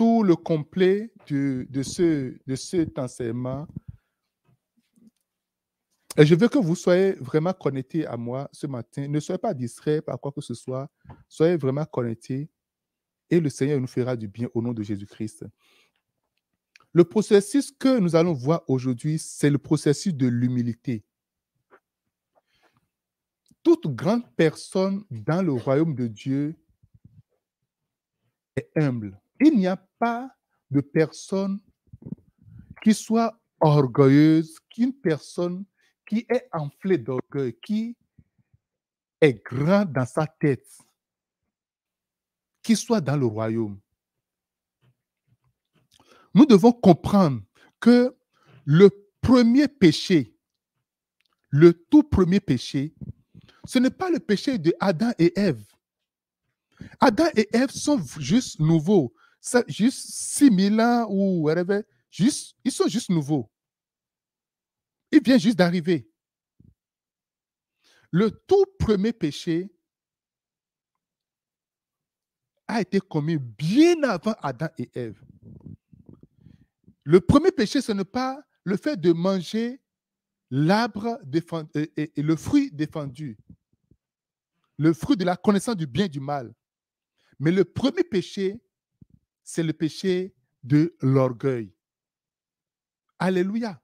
tout le complet de, ce, de cet enseignement. Et je veux que vous soyez vraiment connectés à moi ce matin. Ne soyez pas distraits par quoi que ce soit. Soyez vraiment connectés et le Seigneur nous fera du bien au nom de Jésus-Christ. Le processus que nous allons voir aujourd'hui, c'est le processus de l'humilité. Toute grande personne dans le royaume de Dieu est humble. Il n'y a pas de personne qui soit orgueilleuse, qu'une personne qui est enflée d'orgueil, qui est grand dans sa tête, qui soit dans le royaume. Nous devons comprendre que le premier péché, le tout premier péché, ce n'est pas le péché de Adam et Ève. Adam et Ève sont juste nouveaux juste 6 000 ans ou whatever, juste, ils sont juste nouveaux. Ils viennent juste d'arriver. Le tout premier péché a été commis bien avant Adam et Ève. Le premier péché, ce n'est pas le fait de manger l'arbre défendu, euh, et le fruit défendu, le fruit de la connaissance du bien et du mal. Mais le premier péché, c'est le péché de l'orgueil. Alléluia.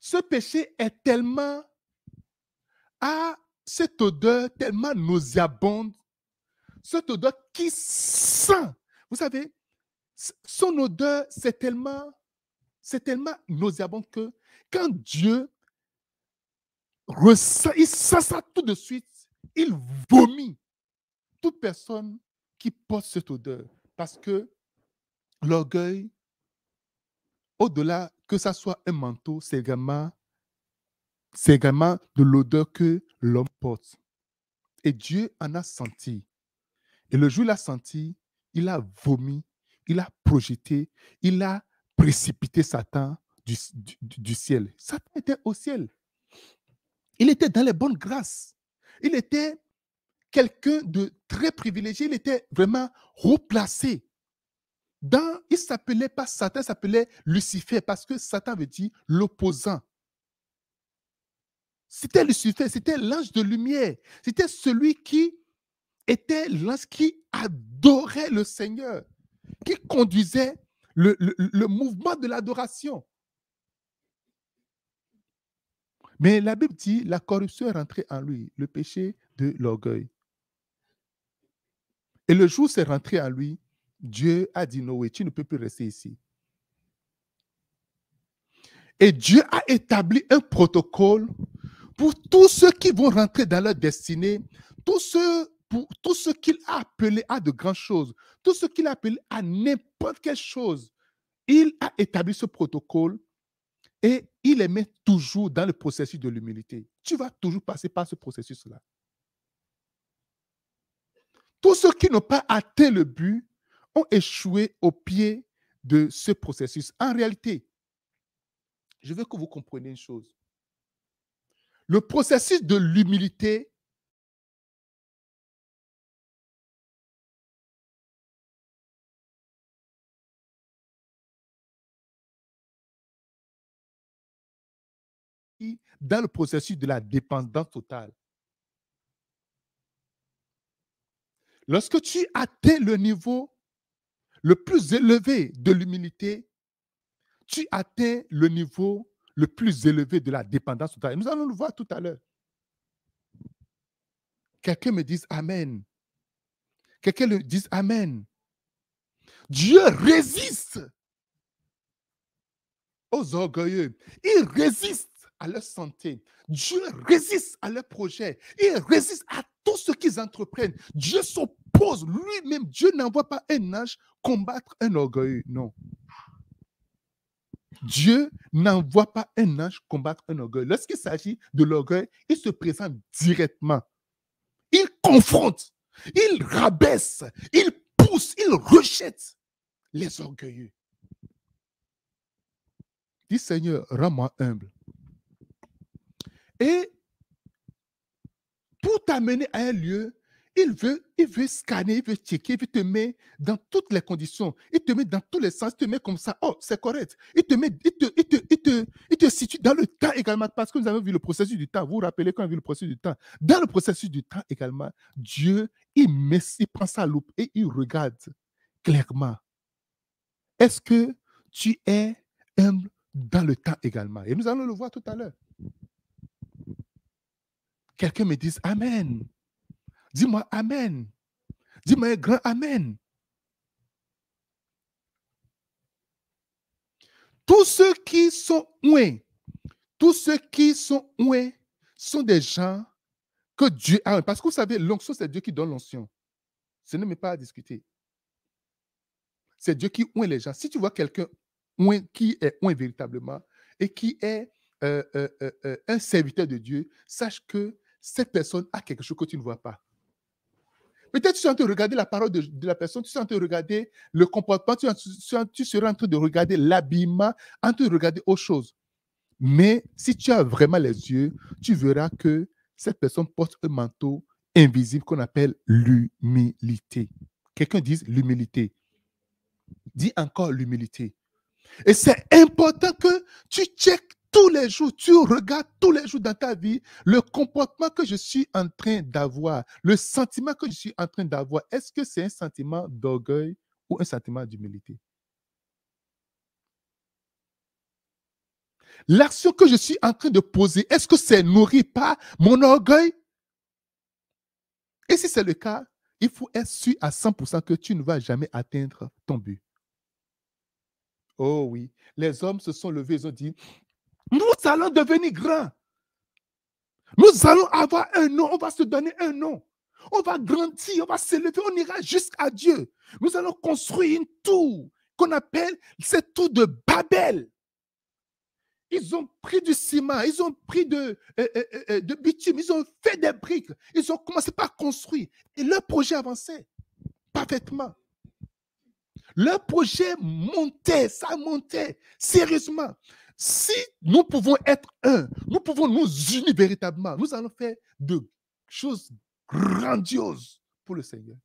Ce péché est tellement, a cette odeur tellement nauséabonde, cette odeur qui sent. Vous savez, son odeur, c'est tellement, c'est tellement nauséabonde que quand Dieu ressent, il sent ça tout de suite, il vomit toute personne qui porte cette odeur. Parce que l'orgueil, au-delà que ça soit un manteau, c'est également, c'est également de l'odeur que l'homme porte. Et Dieu en a senti. Et le jour où il a senti, il a vomi, il a projeté, il a précipité Satan du, du ciel. Satan était au ciel. Il était dans les bonnes grâces. Il était quelqu'un de très privilégié, il était vraiment replacé. Dans, il s'appelait pas Satan, il s'appelait Lucifer, parce que Satan veut dire l'opposant. C'était Lucifer, c'était l'ange de lumière, c'était celui qui était l'ange qui adorait le Seigneur, qui conduisait le, le mouvement de l'adoration. Mais la Bible dit, la corruption est rentrée en lui, le péché de l'orgueil. Et le jour où c'est rentré à lui, Dieu a dit Noé, tu ne peux plus rester ici. Et Dieu a établi un protocole pour tous ceux qui vont rentrer dans leur destinée, tous ceux, pour, tous ceux qu'il a appelé à de grandes choses, tous ceux qu'il a appelés à n'importe quelle chose. Il a établi ce protocole et il les met toujours dans le processus de l'humilité. Tu vas toujours passer par ce processus-là. Tous ceux qui n'ont pas atteint le but ont échoué au pied de ce processus. En réalité, je veux que vous compreniez une chose. Le processus de l'humilité dans le processus de la dépendance totale. Lorsque tu atteins le niveau le plus élevé de l'humilité, tu atteins le niveau le plus élevé de la dépendance Nous allons le voir tout à l'heure. Quelqu'un me dise Amen. Quelqu'un me dise Amen. Dieu résiste aux orgueilleux. Il résiste à leur santé. Dieu résiste à leur projet. Il résiste à tout ce qu'ils entreprennent, Dieu s'oppose lui-même. Dieu n'envoie pas un ange combattre un orgueil. Non. Dieu n'envoie pas un ange combattre un orgueil. Lorsqu'il s'agit de l'orgueil, il se présente directement. Il confronte, il rabaisse, il pousse, il rejette les orgueilleux. Dis Seigneur, rends-moi humble. Et pour t'amener à un lieu, il veut, il veut scanner, il veut checker, il veut te mettre dans toutes les conditions. Il te met dans tous les sens, il te met comme ça. Oh, c'est correct. Il te met, il te, situe dans le temps également, parce que nous avons vu le processus du temps. Vous vous rappelez quand on a vu le processus du temps. Dans le processus du temps également, Dieu, il, met, il prend sa loupe et il regarde clairement. Est-ce que tu es humble dans le temps également? Et nous allons le voir tout à l'heure quelqu'un me dise Amen. Dis-moi Amen. Dis-moi un grand Amen. Tous ceux qui sont oués, tous ceux qui sont oués sont des gens que Dieu a. Parce que vous savez, l'onction, c'est Dieu qui donne l'onction. Ce n'est pas à discuter. C'est Dieu qui oint les gens. Si tu vois quelqu'un qui est oint véritablement et qui est euh, euh, euh, un serviteur de Dieu, sache que cette personne a quelque chose que tu ne vois pas. Peut-être que tu es en train de regarder la parole de, la personne, tu es en train de regarder le comportement, tu, tu, tu seras en train de regarder l'habillement, en train de regarder autre chose. Mais si tu as vraiment les yeux, tu verras que cette personne porte un manteau invisible qu'on appelle l'humilité. Quelqu'un dit l'humilité. Dis encore l'humilité. Et c'est important que tu checkes tous les jours, tu regardes tous les jours dans ta vie le comportement que je suis en train d'avoir, le sentiment que je suis en train d'avoir. Est-ce que c'est un sentiment d'orgueil ou un sentiment d'humilité? L'action que je suis en train de poser, est-ce que c'est nourri par mon orgueil? Et si c'est le cas, il faut être sûr à 100% que tu ne vas jamais atteindre ton but. Oh oui, les hommes se sont levés, ils ont dit, nous allons devenir grands. Nous allons avoir un nom. On va se donner un nom. On va grandir, on va s'élever, on ira jusqu'à Dieu. Nous allons construire une tour qu'on appelle cette tour de Babel. Ils ont pris du ciment, ils ont pris de, euh, euh, euh, bitume, ils ont fait des briques, ils ont commencé par construire. Et leur projet avançait parfaitement. Leur projet montait, ça montait sérieusement. Si nous pouvons être un, nous pouvons nous unir véritablement, nous allons faire de choses grandioses pour le Seigneur.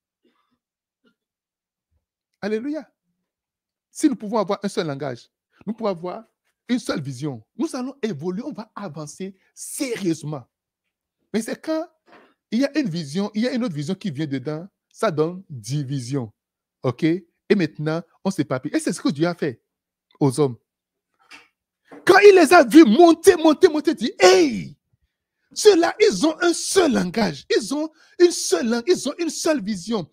Alléluia. Si nous pouvons avoir un seul langage, nous pouvons avoir une seule vision, nous allons évoluer, on va avancer sérieusement. Mais c'est quand il y a une vision, il y a une autre vision qui vient dedans, ça donne division. OK? Et maintenant, on s'éparpille. Et c'est ce que Dieu a fait aux hommes. Quand il les a vus monter, monter, monter, dit, hey, ceux-là, ils ont un seul langage, ils ont une seule langue, ils ont une seule vision.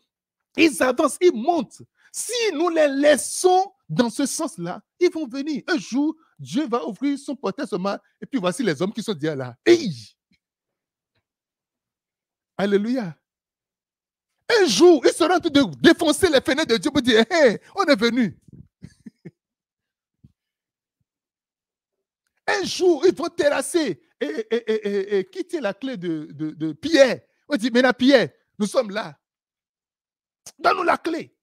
Ils avancent, ils montent. Si nous les laissons dans ce sens-là, ils vont venir. Un jour, Dieu va ouvrir son portail matin et puis voici les hommes qui sont déjà là. Hey! Alléluia. Un jour, ils seront en train de défoncer les fenêtres de Dieu pour dire, hey, on est venu. Un jour, ils vont terrasser et, quitter la clé de, Pierre. On dit, mais la Pierre, nous sommes là. Donne-nous la clé.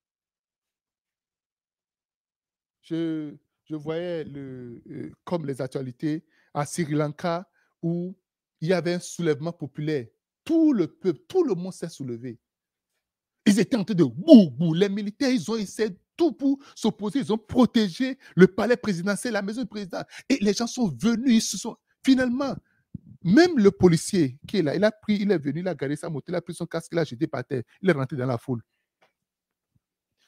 Je, voyais le, euh, comme les actualités à Sri Lanka où il y avait un soulèvement populaire. Tout le peuple, tout le monde s'est soulevé. Ils étaient en train de boubou. Les militaires, ils ont essayé tout pour s'opposer. Ils ont protégé le palais présidentiel, la maison du président. Et les gens sont venus, ils se sont. Finalement, même le policier qui est là, il a pris, il est venu, il a gardé sa moto, il a pris son casque, il a jeté par terre, il est rentré dans la foule.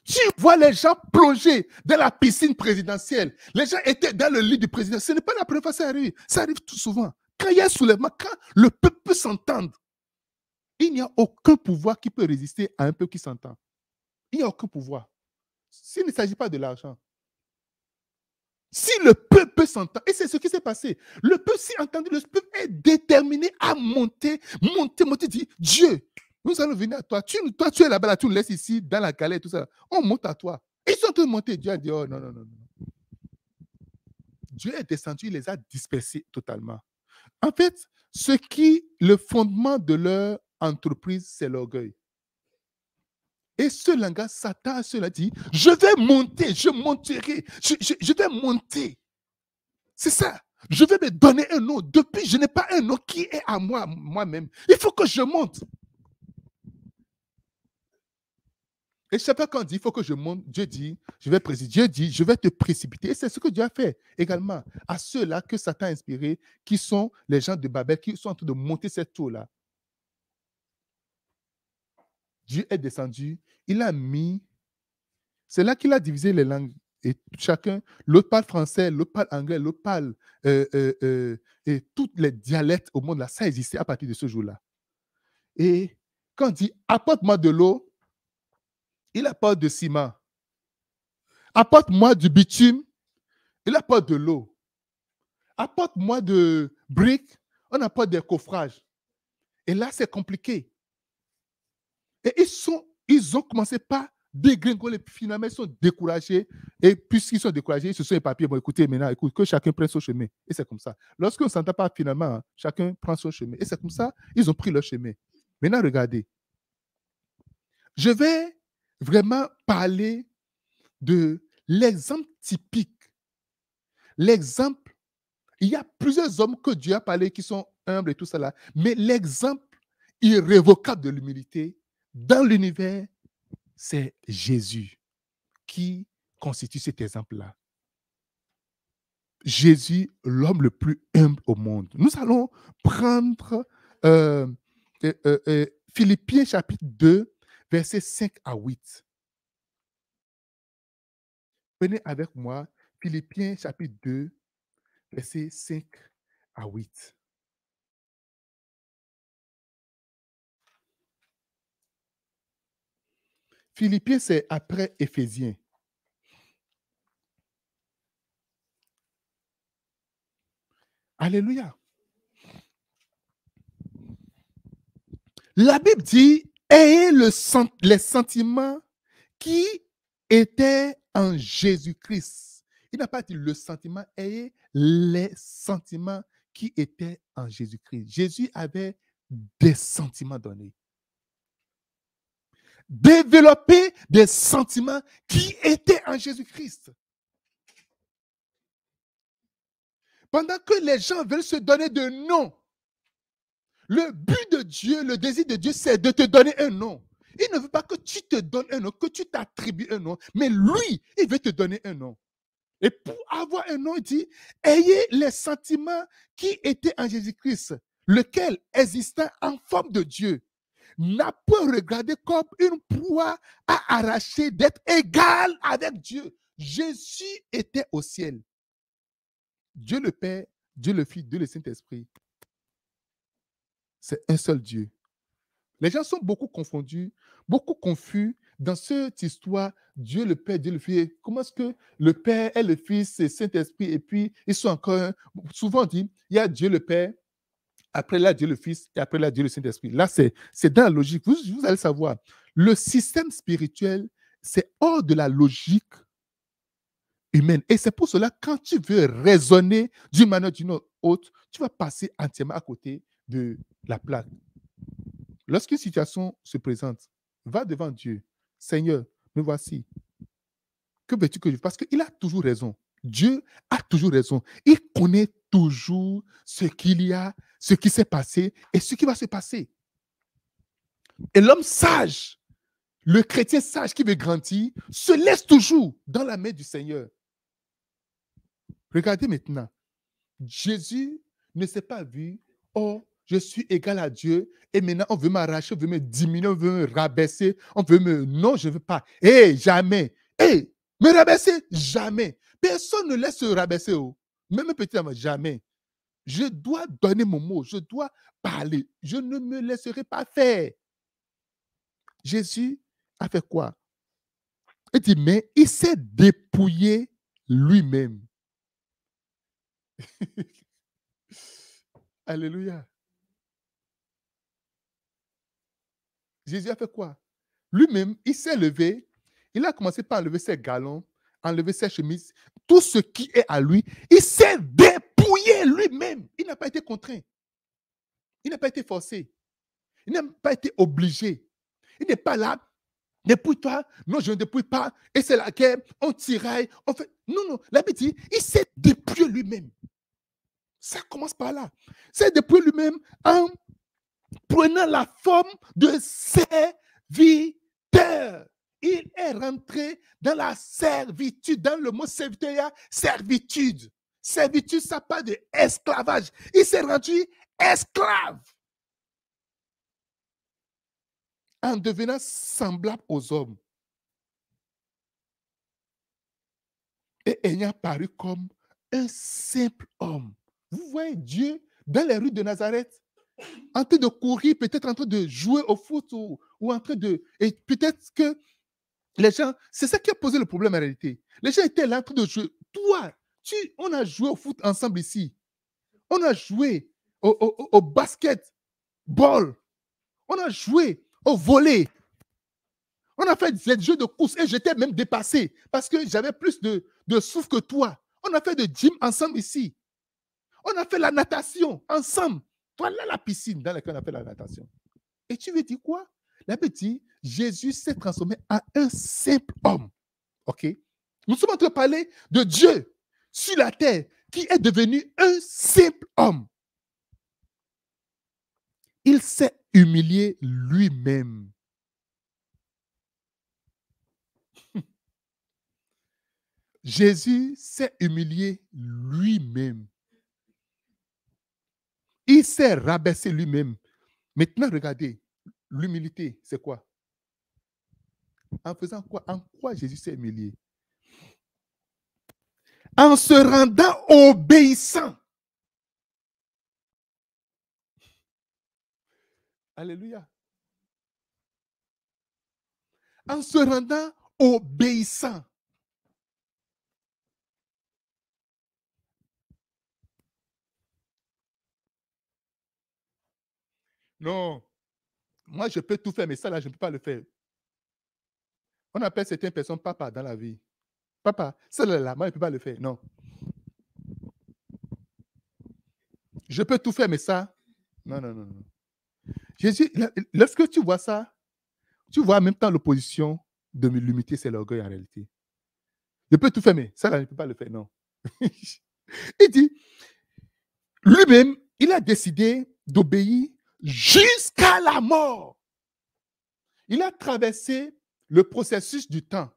Tu vois les gens plongés dans la piscine présidentielle. Les gens étaient dans le lit du président. Ce n'est pas la première fois que ça arrive. Ça arrive tout souvent. Quand il y a un soulèvement, quand le peuple peut s'entendre, il n'y a aucun pouvoir qui peut résister à un peuple qui s'entend. Il n'y a aucun pouvoir. S'il ne s'agit pas de l'argent, si le peuple s'entend, et c'est ce qui s'est passé, le peuple s'est entendu, le peuple est déterminé à monter, monter, monter, dit Dieu, nous allons venir à toi. toi, tu es là-bas, tu nous laisses ici, dans la galère, tout ça. On monte à toi. Ils sont tous montés. Dieu a dit Oh non, non, non, non. Dieu est descendu, il les a dispersés totalement. En fait, ce qui, le fondement de leur entreprise, c'est l'orgueil. Et ce langage Satan cela, dit, je vais monter, je monterai, je, vais monter. C'est ça. Je vais me donner un nom. Depuis, je n'ai pas un nom qui est à moi, moi-même. Il faut que je monte. Et chaque fois qu'on dit, il faut que je monte, Dieu dit, je vais préciser. Dieu dit, je vais te précipiter. Et c'est ce que Dieu a fait également à ceux-là que Satan a inspiré, qui sont les gens de Babel, qui sont en train de monter cette tour-là. Dieu est descendu, il a mis. C'est là qu'il a divisé les langues. Et chacun, l'autre parle français, l'autre parle anglais, l'autre parle. Euh, euh, euh, et toutes les dialectes au monde, là, ça existait à partir de ce jour-là. Et quand on dit apporte-moi de l'eau, il apporte de ciment. Apporte-moi du bitume, il apporte de l'eau. Apporte-moi de briques, on apporte des coffrages. Et là, c'est compliqué. Et ils, sont, ils ont commencé par dégringoler. Finalement, ils sont découragés. Et puisqu'ils sont découragés, ils se sont éparpillés. Bon, écoutez, maintenant, écoute, que chacun prenne son chemin. Et c'est comme ça. Lorsqu'on ne s'entend pas, finalement, hein, chacun prend son chemin. Et c'est comme ça, ils ont pris leur chemin. Maintenant, regardez. Je vais vraiment parler de l'exemple typique. L'exemple, il y a plusieurs hommes que Dieu a parlé qui sont humbles et tout cela, mais l'exemple irrévocable de l'humilité, dans l'univers, c'est Jésus qui constitue cet exemple-là. Jésus, l'homme le plus humble au monde. Nous allons prendre euh, euh, euh, Philippiens chapitre 2, versets 5 à 8. Venez avec moi, Philippiens chapitre 2, versets 5 à 8. Philippiens, c'est après Éphésiens. Alléluia. La Bible dit, ayez le les sentiments qui étaient en Jésus-Christ. Il n'a pas dit le sentiment, ayez les sentiments qui étaient en Jésus-Christ. Jésus avait des sentiments donnés développer des sentiments qui étaient en Jésus-Christ. Pendant que les gens veulent se donner de noms, le but de Dieu, le désir de Dieu, c'est de te donner un nom. Il ne veut pas que tu te donnes un nom, que tu t'attribues un nom, mais lui, il veut te donner un nom. Et pour avoir un nom, il dit, ayez les sentiments qui étaient en Jésus-Christ, lequel existait en forme de Dieu, n'a pas regardé comme une proie à arracher d'être égal avec Dieu. Jésus était au ciel. Dieu le Père, Dieu le Fils, Dieu le Saint-Esprit. C'est un seul Dieu. Les gens sont beaucoup confondus, beaucoup confus dans cette histoire. Dieu le Père, Dieu le Fils. Comment est-ce que le Père est le Fils c'est Saint-Esprit? Et puis, ils sont encore. Souvent dit, il y a Dieu le Père, après là, Dieu le Fils et après là, Dieu le Saint-Esprit. Là, c'est dans la logique. Vous, allez savoir, le système spirituel, c'est hors de la logique humaine. Et c'est pour cela, quand tu veux raisonner d'une manière ou d'une autre, tu vas passer entièrement à côté de la plaque. Lorsqu'une situation se présente, va devant Dieu. Seigneur, me voici. Que veux-tu que je fasse Parce qu'il a toujours raison. Dieu a toujours raison. Il connaît toujours ce qu'il y a, ce qui s'est passé et ce qui va se passer. Et l'homme sage, le chrétien sage qui veut grandir, se laisse toujours dans la main du Seigneur. Regardez maintenant. Jésus ne s'est pas vu, oh, je suis égal à Dieu et maintenant on veut m'arracher, on veut me diminuer, on veut me rabaisser, on veut me... Non, je ne veux pas. et eh, jamais. et eh, me rabaisser, jamais. Personne ne laisse se rabaisser. Oh. Même petit, jamais. Je dois donner mon mot, je dois parler, je ne me laisserai pas faire. Jésus a fait quoi Il dit, mais il s'est dépouillé lui-même. Alléluia. Jésus a fait quoi Lui-même, il s'est levé, il a commencé par enlever ses galons, enlever ses chemises, tout ce qui est à lui. Il s'est dépouillé lui-même. Il n'a pas été contraint. Il n'a pas été forcé. Il n'a pas été obligé. Il n'est pas là. Dépouille-toi. Non, je ne dépouille pas. Et c'est la guerre. On tiraille. On fait... Non, non. La dit, il s'est dépouillé lui-même. Ça commence par là. C'est dépouillé lui-même en prenant la forme de serviteur il est rentré dans la servitude. Dans le mot serviteur, servitude. Servitude, ça pas de esclavage. Il s'est rendu esclave. En devenant semblable aux hommes. Et ayant paru comme un simple homme. Vous voyez Dieu dans les rues de Nazareth, en train de courir, peut-être en train de jouer au foot ou, ou en train de. Et peut-être que les gens, c'est ça qui a posé le problème en réalité. Les gens étaient là en train de jouer. Toi, tu, on a joué au foot ensemble ici. On a joué au, au, basket, ball. On a joué au volet. On a fait des jeux de course et j'étais même dépassé parce que j'avais plus de, de souffle que toi. On a fait de gym ensemble ici. On a fait la natation ensemble. Toi, là, la piscine dans laquelle on a fait la natation. Et tu veux dire quoi? La petite, Jésus s'est transformé en un simple homme. OK? Nous sommes en train de parler de Dieu sur la terre qui est devenu un simple homme. Il s'est humilié lui-même. Jésus s'est humilié lui-même. Il s'est rabaissé lui-même. Maintenant, regardez, l'humilité, c'est quoi en faisant quoi En quoi Jésus s'est humilié En se rendant obéissant. Alléluia. En se rendant obéissant. Non, moi je peux tout faire, mais ça là, je ne peux pas le faire. On appelle certaines personnes papa dans la vie. Papa, celle-là, moi, je ne peux pas le faire. Non. Je peux tout faire, mais ça, non, non, non. non. Jésus, lorsque tu vois ça, tu vois en même temps l'opposition de me limiter, c'est l'orgueil en réalité. Je peux tout faire, mais ça, là, je ne peux pas le faire, non. il dit, lui-même, il a décidé d'obéir jusqu'à la mort. Il a traversé le processus du temps.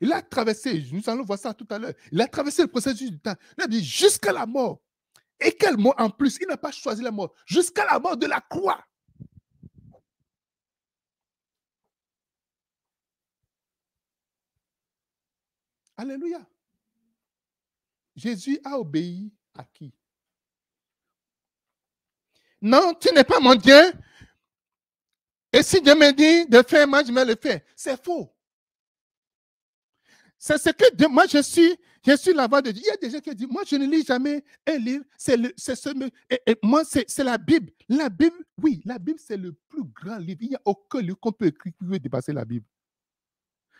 Il a traversé, nous allons voir ça tout à l'heure, il a traversé le processus du temps. Il a dit jusqu'à la mort. Et quel mot en plus Il n'a pas choisi la mort. Jusqu'à la mort de la croix. Alléluia. Jésus a obéi à qui Non, tu n'es pas mon Dieu, et si Dieu me dit de faire, moi je vais le faire. C'est faux. C'est ce que moi je suis, je suis la voix de Dieu. Il y a des gens qui disent, moi je ne lis jamais un livre, c'est ce, moi c'est la Bible. La Bible, oui, la Bible c'est le plus grand livre. Il n'y a aucun livre qu'on peut écrire qui peut dépasser la Bible.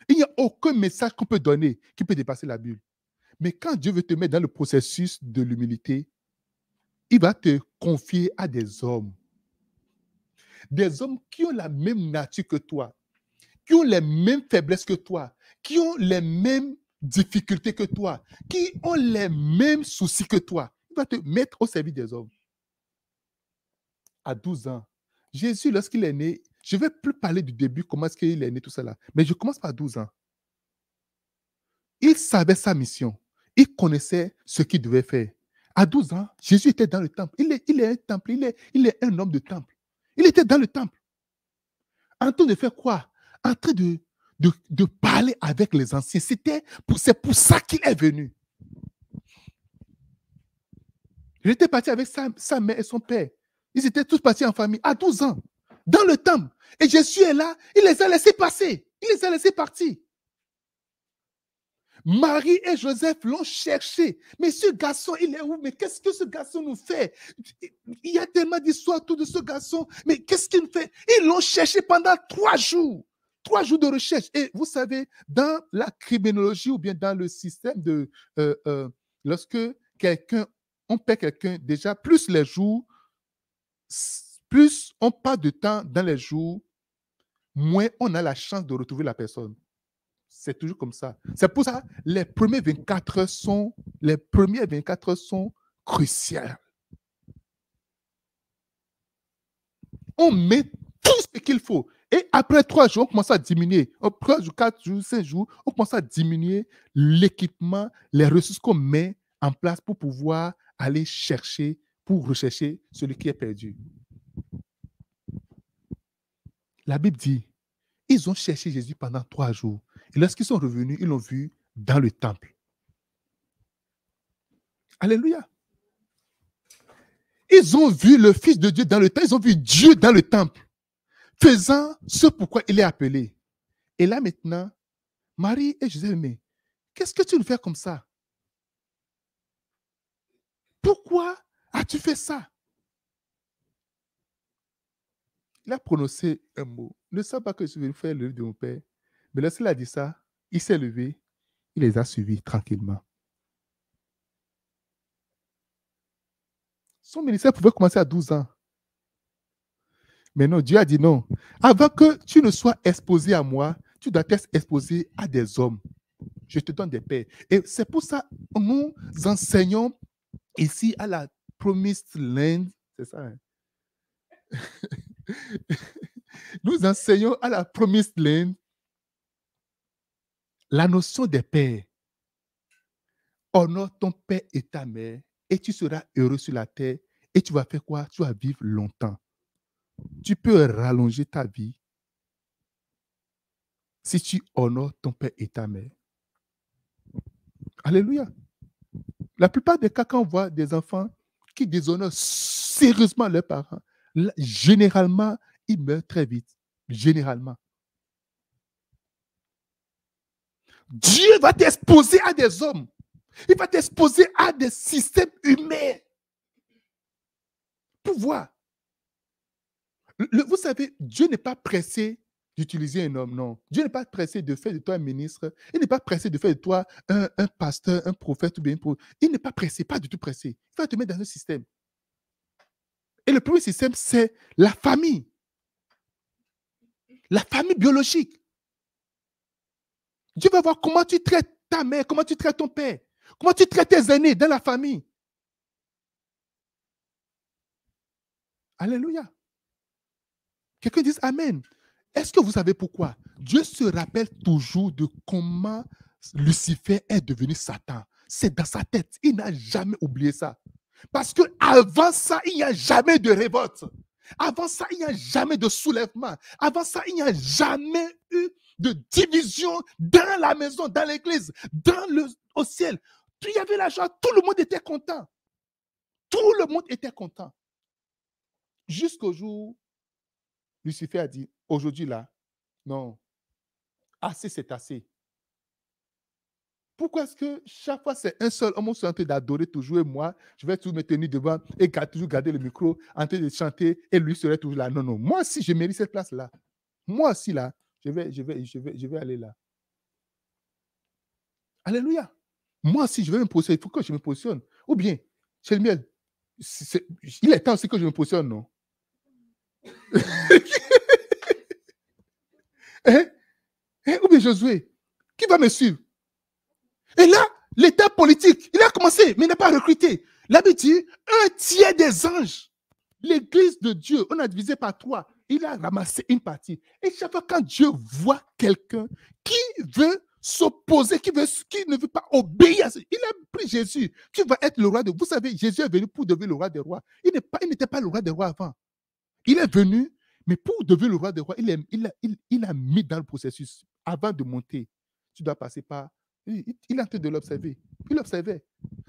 Il n'y a aucun message qu'on peut donner qui peut dépasser la Bible. Mais quand Dieu veut te mettre dans le processus de l'humilité, il va te confier à des hommes des hommes qui ont la même nature que toi, qui ont les mêmes faiblesses que toi, qui ont les mêmes difficultés que toi, qui ont les mêmes soucis que toi. Il va te mettre au service des hommes. À 12 ans, Jésus, lorsqu'il est né, je ne vais plus parler du début, comment est-ce qu'il est né, tout cela, mais je commence par 12 ans. Il savait sa mission. Il connaissait ce qu'il devait faire. À 12 ans, Jésus était dans le temple. Il est, il est un temple. il est un homme de temple. Il était dans le temple, en train de faire quoi En train de, parler avec les anciens. pour, c'est pour ça qu'il est venu. Il était parti avec sa, sa mère et son père. Ils étaient tous partis en famille à 12 ans, dans le temple. Et Jésus est là, il les a laissés passer, il les a laissés partir. Marie et Joseph l'ont cherché. Mais ce garçon, il est où Mais qu'est-ce que ce garçon nous fait Il y a tellement d'histoires autour de ce garçon. Mais qu'est-ce qu'il fait Ils l'ont cherché pendant trois jours. Trois jours de recherche. Et vous savez, dans la criminologie ou bien dans le système de... Euh, euh, lorsque quelqu'un, on perd quelqu'un, déjà, plus les jours, plus on passe de temps dans les jours, moins on a la chance de retrouver la personne. C'est toujours comme ça. C'est pour ça les premiers 24 heures sont les premiers 24 heures sont cruciales. On met tout ce qu'il faut. Et après trois jours, on commence à diminuer. Après quatre jours, cinq jours, on commence à diminuer l'équipement, les ressources qu'on met en place pour pouvoir aller chercher, pour rechercher celui qui est perdu. La Bible dit, ils ont cherché Jésus pendant trois jours lorsqu'ils sont revenus, ils l'ont vu dans le temple. Alléluia. Ils ont vu le Fils de Dieu dans le temple. Ils ont vu Dieu dans le temple, faisant ce pourquoi il est appelé. Et là maintenant, Marie et Jésus, mais qu'est-ce que tu nous fais comme ça? Pourquoi as-tu fait ça? Il a prononcé un mot. Ne sais pas que je vais faire le livre de mon père. Mais lorsqu'il a dit ça, il s'est levé, il les a suivis tranquillement. Son ministère pouvait commencer à 12 ans. Mais non, Dieu a dit non. Avant que tu ne sois exposé à moi, tu dois être exposé à des hommes. Je te donne des pères. Et c'est pour ça que nous enseignons ici à la Promised Land. C'est ça. Hein? nous enseignons à la Promised Land la notion des pères. Honore ton père et ta mère et tu seras heureux sur la terre et tu vas faire quoi Tu vas vivre longtemps. Tu peux rallonger ta vie si tu honores ton père et ta mère. Alléluia. La plupart des cas, quand on voit des enfants qui déshonorent sérieusement leurs parents, généralement, ils meurent très vite. Généralement. Dieu va t'exposer à des hommes. Il va t'exposer à des systèmes humains. Pour voir. vous savez, Dieu n'est pas pressé d'utiliser un homme, non. Dieu n'est pas pressé de faire de toi un ministre. Il n'est pas pressé de faire de toi un, pasteur, un prophète ou bien Il n'est pas pressé, pas du tout pressé. Il va te mettre dans un système. Et le premier système, c'est la famille. La famille biologique. Dieu veut voir comment tu traites ta mère, comment tu traites ton père, comment tu traites tes aînés dans la famille. Alléluia. Quelqu'un dit Amen. Est-ce que vous savez pourquoi Dieu se rappelle toujours de comment Lucifer est devenu Satan. C'est dans sa tête. Il n'a jamais oublié ça. Parce que avant ça, il n'y a jamais de révolte. Avant ça, il n'y a jamais de soulèvement. Avant ça, il n'y a jamais eu de division dans la maison, dans l'église, dans le, au ciel. Il y avait la joie, tout le monde était content. Tout le monde était content. Jusqu'au jour, Lucifer a dit, aujourd'hui là, non, assez c'est assez. Pourquoi est-ce que chaque fois c'est un seul homme, on en d'adorer toujours et moi, je vais toujours me tenir devant et toujours garder le micro en train de chanter et lui serait toujours là. Non, non, moi aussi je mérite cette place-là. Moi aussi là, je vais, je vais, je vais, je vais aller là. Alléluia. Moi, aussi, je vais me positionner, il faut que je me positionne. Ou bien, chez le miel, il est temps aussi que je me positionne, non? Hein? Hein? Ou bien Josué, qui va me suivre? Et là, l'état politique, il a commencé, mais il n'a pas recruté. L'habitude, un tiers des anges, l'église de Dieu, on a divisé par trois il a ramassé une partie. Et chaque fois quand Dieu voit quelqu'un qui veut s'opposer, qui, qui ne veut pas obéir à ce, il a pris Jésus, qui va être le roi de... Vous savez, Jésus est venu pour devenir le roi des rois. Il n'était pas, pas, le roi des rois avant. Il est venu, mais pour devenir le roi des rois, il, il, a, mis dans le processus, avant de monter, tu dois passer par il est en train de l'observer. Il l'observait.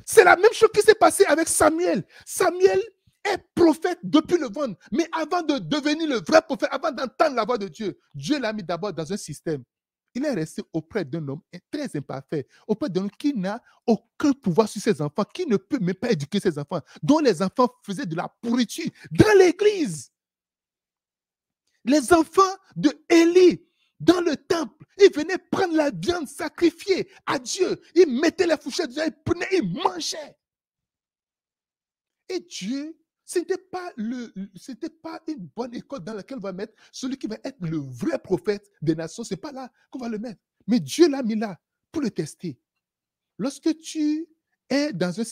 C'est la même chose qui s'est passée avec Samuel. Samuel, est prophète depuis le ventre. Mais avant de devenir le vrai prophète, avant d'entendre la voix de Dieu, Dieu l'a mis d'abord dans un système. Il est resté auprès d'un homme très imparfait, auprès d'un homme qui n'a aucun pouvoir sur ses enfants, qui ne peut même pas éduquer ses enfants, dont les enfants faisaient de la pourriture dans l'église. Les enfants de Élie, dans le temple, ils venaient prendre la viande sacrifiée à Dieu. Ils mettaient la fourchette, ils prenaient, ils mangeaient. Et Dieu ce n'était pas, pas une bonne école dans laquelle on va mettre celui qui va être le vrai prophète des nations. Ce n'est pas là qu'on va le mettre. Mais Dieu l'a mis là pour le tester. Lorsque tu es dans un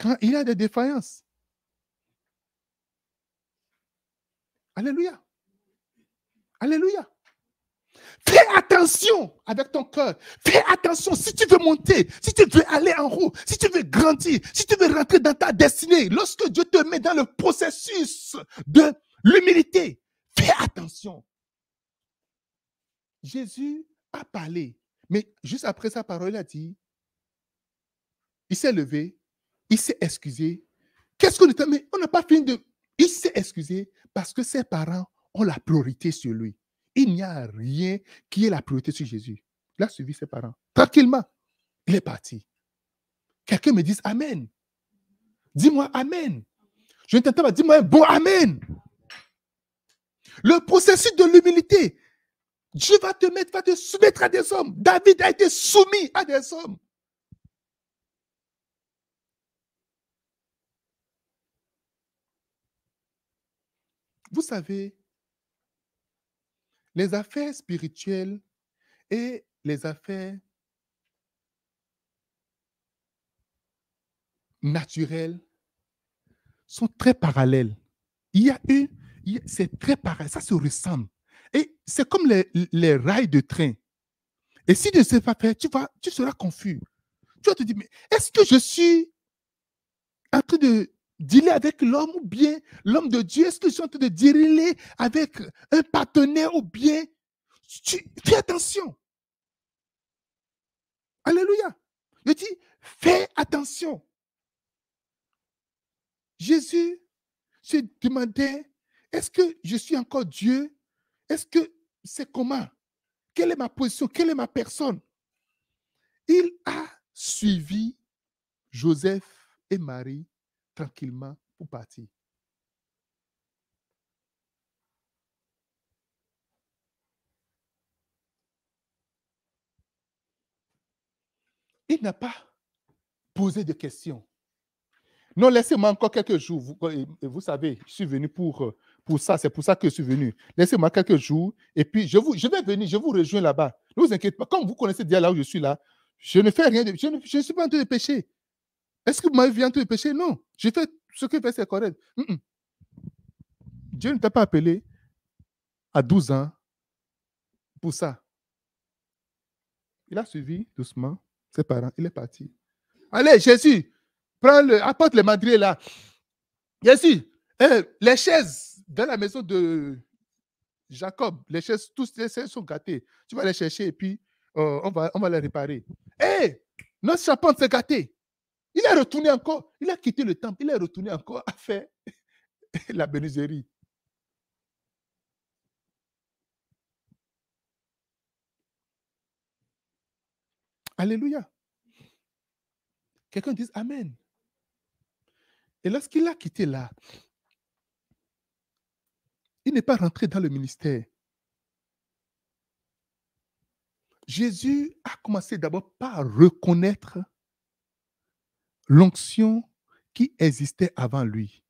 quand il y a des défaillances, Alléluia. Alléluia. Fais attention avec ton cœur. Fais attention si tu veux monter, si tu veux aller en haut, si tu veux grandir, si tu veux rentrer dans ta destinée. Lorsque Dieu te met dans le processus de l'humilité, fais attention. Jésus a parlé, mais juste après sa parole, il a dit, il s'est levé, il s'est excusé. Qu'est-ce qu'on était, mais on n'a pas fini de... Il s'est excusé, parce que ses parents ont la priorité sur lui. Il n'y a rien qui ait la priorité sur Jésus. Il a suivi ses parents. Tranquillement, il est parti. Quelqu'un me dise Amen. Dis-moi Amen. Je ne t'entends pas. Dis-moi un bon Amen. Le processus de l'humilité. Dieu va te mettre, va te soumettre à des hommes. David a été soumis à des hommes. Vous savez, les affaires spirituelles et les affaires naturelles sont très parallèles. Il y a eu, c'est très pareil, ça se ressemble. Et c'est comme les, rails de train. Et si tu ne sais pas faire, tu, vas, tu seras confus. Tu vas te dire, mais est-ce que je suis en train de dealer avec l'homme ou bien l'homme de Dieu Est-ce que je suis en train de dealer avec un partenaire ou bien Fais attention. Alléluia. Je dis, fais attention. Jésus se demandait, est-ce que je suis encore Dieu Est-ce que c'est comment Quelle est ma position Quelle est ma personne Il a suivi Joseph et Marie tranquillement pour partir. Il n'a pas posé de questions. Non, laissez-moi encore quelques jours. Vous, euh, savez, je suis venu pour, euh, pour ça. C'est pour ça que je suis venu. Laissez-moi quelques jours. Et puis, je, vous, je vais venir, je vous rejoins là-bas. Ne vous inquiétez pas. Comme vous connaissez déjà là où je suis là, je ne fais rien. je, ne, suis pas en train de pécher. Est-ce que vous m'avez vu en train de pécher? Non. J'ai fait ce que fait, c'est correct. Dieu ne t'a pas appelé à 12 ans pour ça. Il a suivi doucement ses parents. Il est parti. Allez, Jésus, prends le, apporte le madriers là. Jésus, hein, les chaises dans la maison de Jacob, les chaises, toutes les chaises sont gâtées. Tu vas les chercher et puis euh, on, va, on va les réparer. Eh, notre charpente s'est gâté. Il est retourné encore, il a quitté le temple, il est retourné encore à faire la béniserie. Alléluia. Quelqu'un dise Amen. Et lorsqu'il a quitté là, il n'est pas rentré dans le ministère. Jésus a commencé d'abord par reconnaître l'onction qui existait avant lui.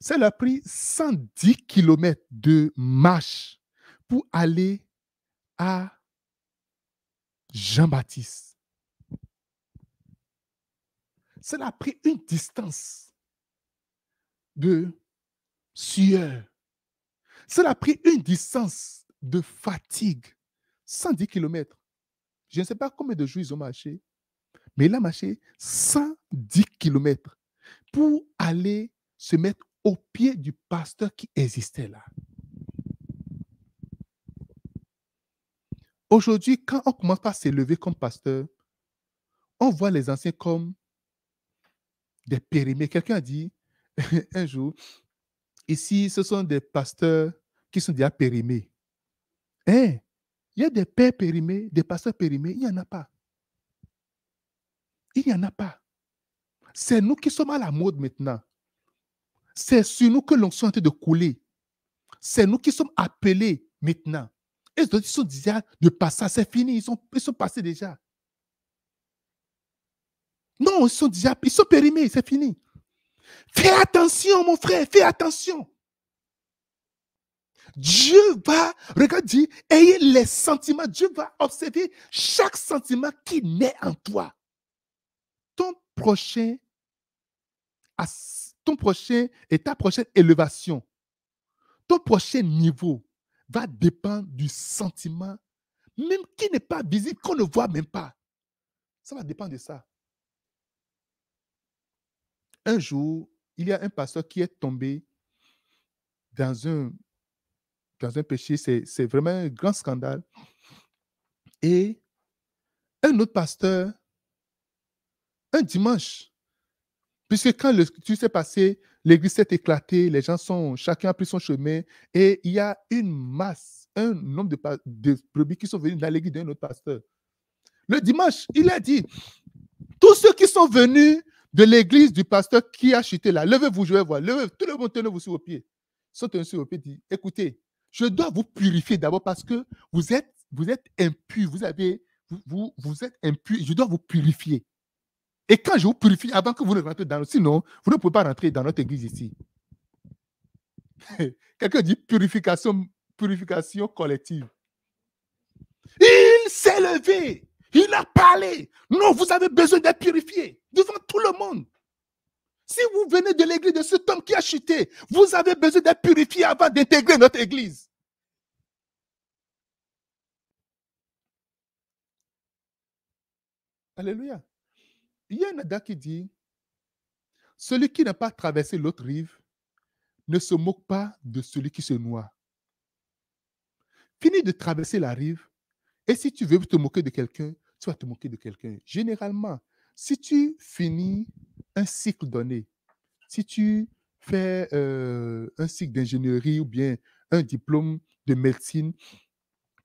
Cela a pris 110 km de marche pour aller à Jean-Baptiste. Cela a pris une distance de sueur. Cela a pris une distance de fatigue. 110 km. Je ne sais pas combien de jours ils ont marché. Mais il a marché 110 kilomètres pour aller se mettre au pied du pasteur qui existait là. Aujourd'hui, quand on commence à s'élever comme pasteur, on voit les anciens comme des périmés. Quelqu'un a dit un jour, ici, ce sont des pasteurs qui sont déjà périmés. Hein? Il y a des pères périmés, des pasteurs périmés, il n'y en a pas. Il n'y en a pas. C'est nous qui sommes à la mode maintenant. C'est sur nous que l'on est en train de couler. C'est nous qui sommes appelés maintenant. ils sont déjà de passage, c'est fini, ils sont, passés déjà. Non, ils sont déjà, ils sont périmés, c'est fini. Fais attention, mon frère, fais attention. Dieu va, regarder. ayez les sentiments. Dieu va observer chaque sentiment qui naît en toi prochain, ton prochain et ta prochaine élévation, ton prochain niveau va dépendre du sentiment, même qui n'est pas visible, qu'on ne voit même pas. Ça va dépendre de ça. Un jour, il y a un pasteur qui est tombé dans un, dans un péché. C'est vraiment un grand scandale. Et un autre pasteur un dimanche. Puisque quand le, tu s'est passé, l'église s'est éclatée, les gens sont, chacun a pris son chemin, et il y a une masse, un nombre de, brebis qui sont venus dans l'église d'un autre pasteur. Le dimanche, il a dit, tous ceux qui sont venus de l'église du pasteur qui a chuté là, levez-vous, je vais voir, levez tout le monde, tenez-vous sur vos pieds. Sont sur vos pieds, dit, écoutez, je dois vous purifier d'abord parce que vous êtes, vous êtes vous avez, vous, vous êtes impur, je dois vous purifier. Et quand je vous purifie avant que vous ne rentrez dans sinon, vous ne pouvez pas rentrer dans notre église ici. Quelqu'un dit purification, purification collective. Il s'est levé. Il a parlé. Non, vous avez besoin d'être purifié devant tout le monde. Si vous venez de l'église de cet homme qui a chuté, vous avez besoin d'être purifié avant d'intégrer notre église. Alléluia il y a un adage qui dit Celui qui n'a pas traversé l'autre rive ne se moque pas de celui qui se noie. Finis de traverser la rive et si tu veux te moquer de quelqu'un, tu vas te moquer de quelqu'un. Généralement, si tu finis un cycle donné, si tu fais euh, un cycle d'ingénierie ou bien un diplôme de médecine,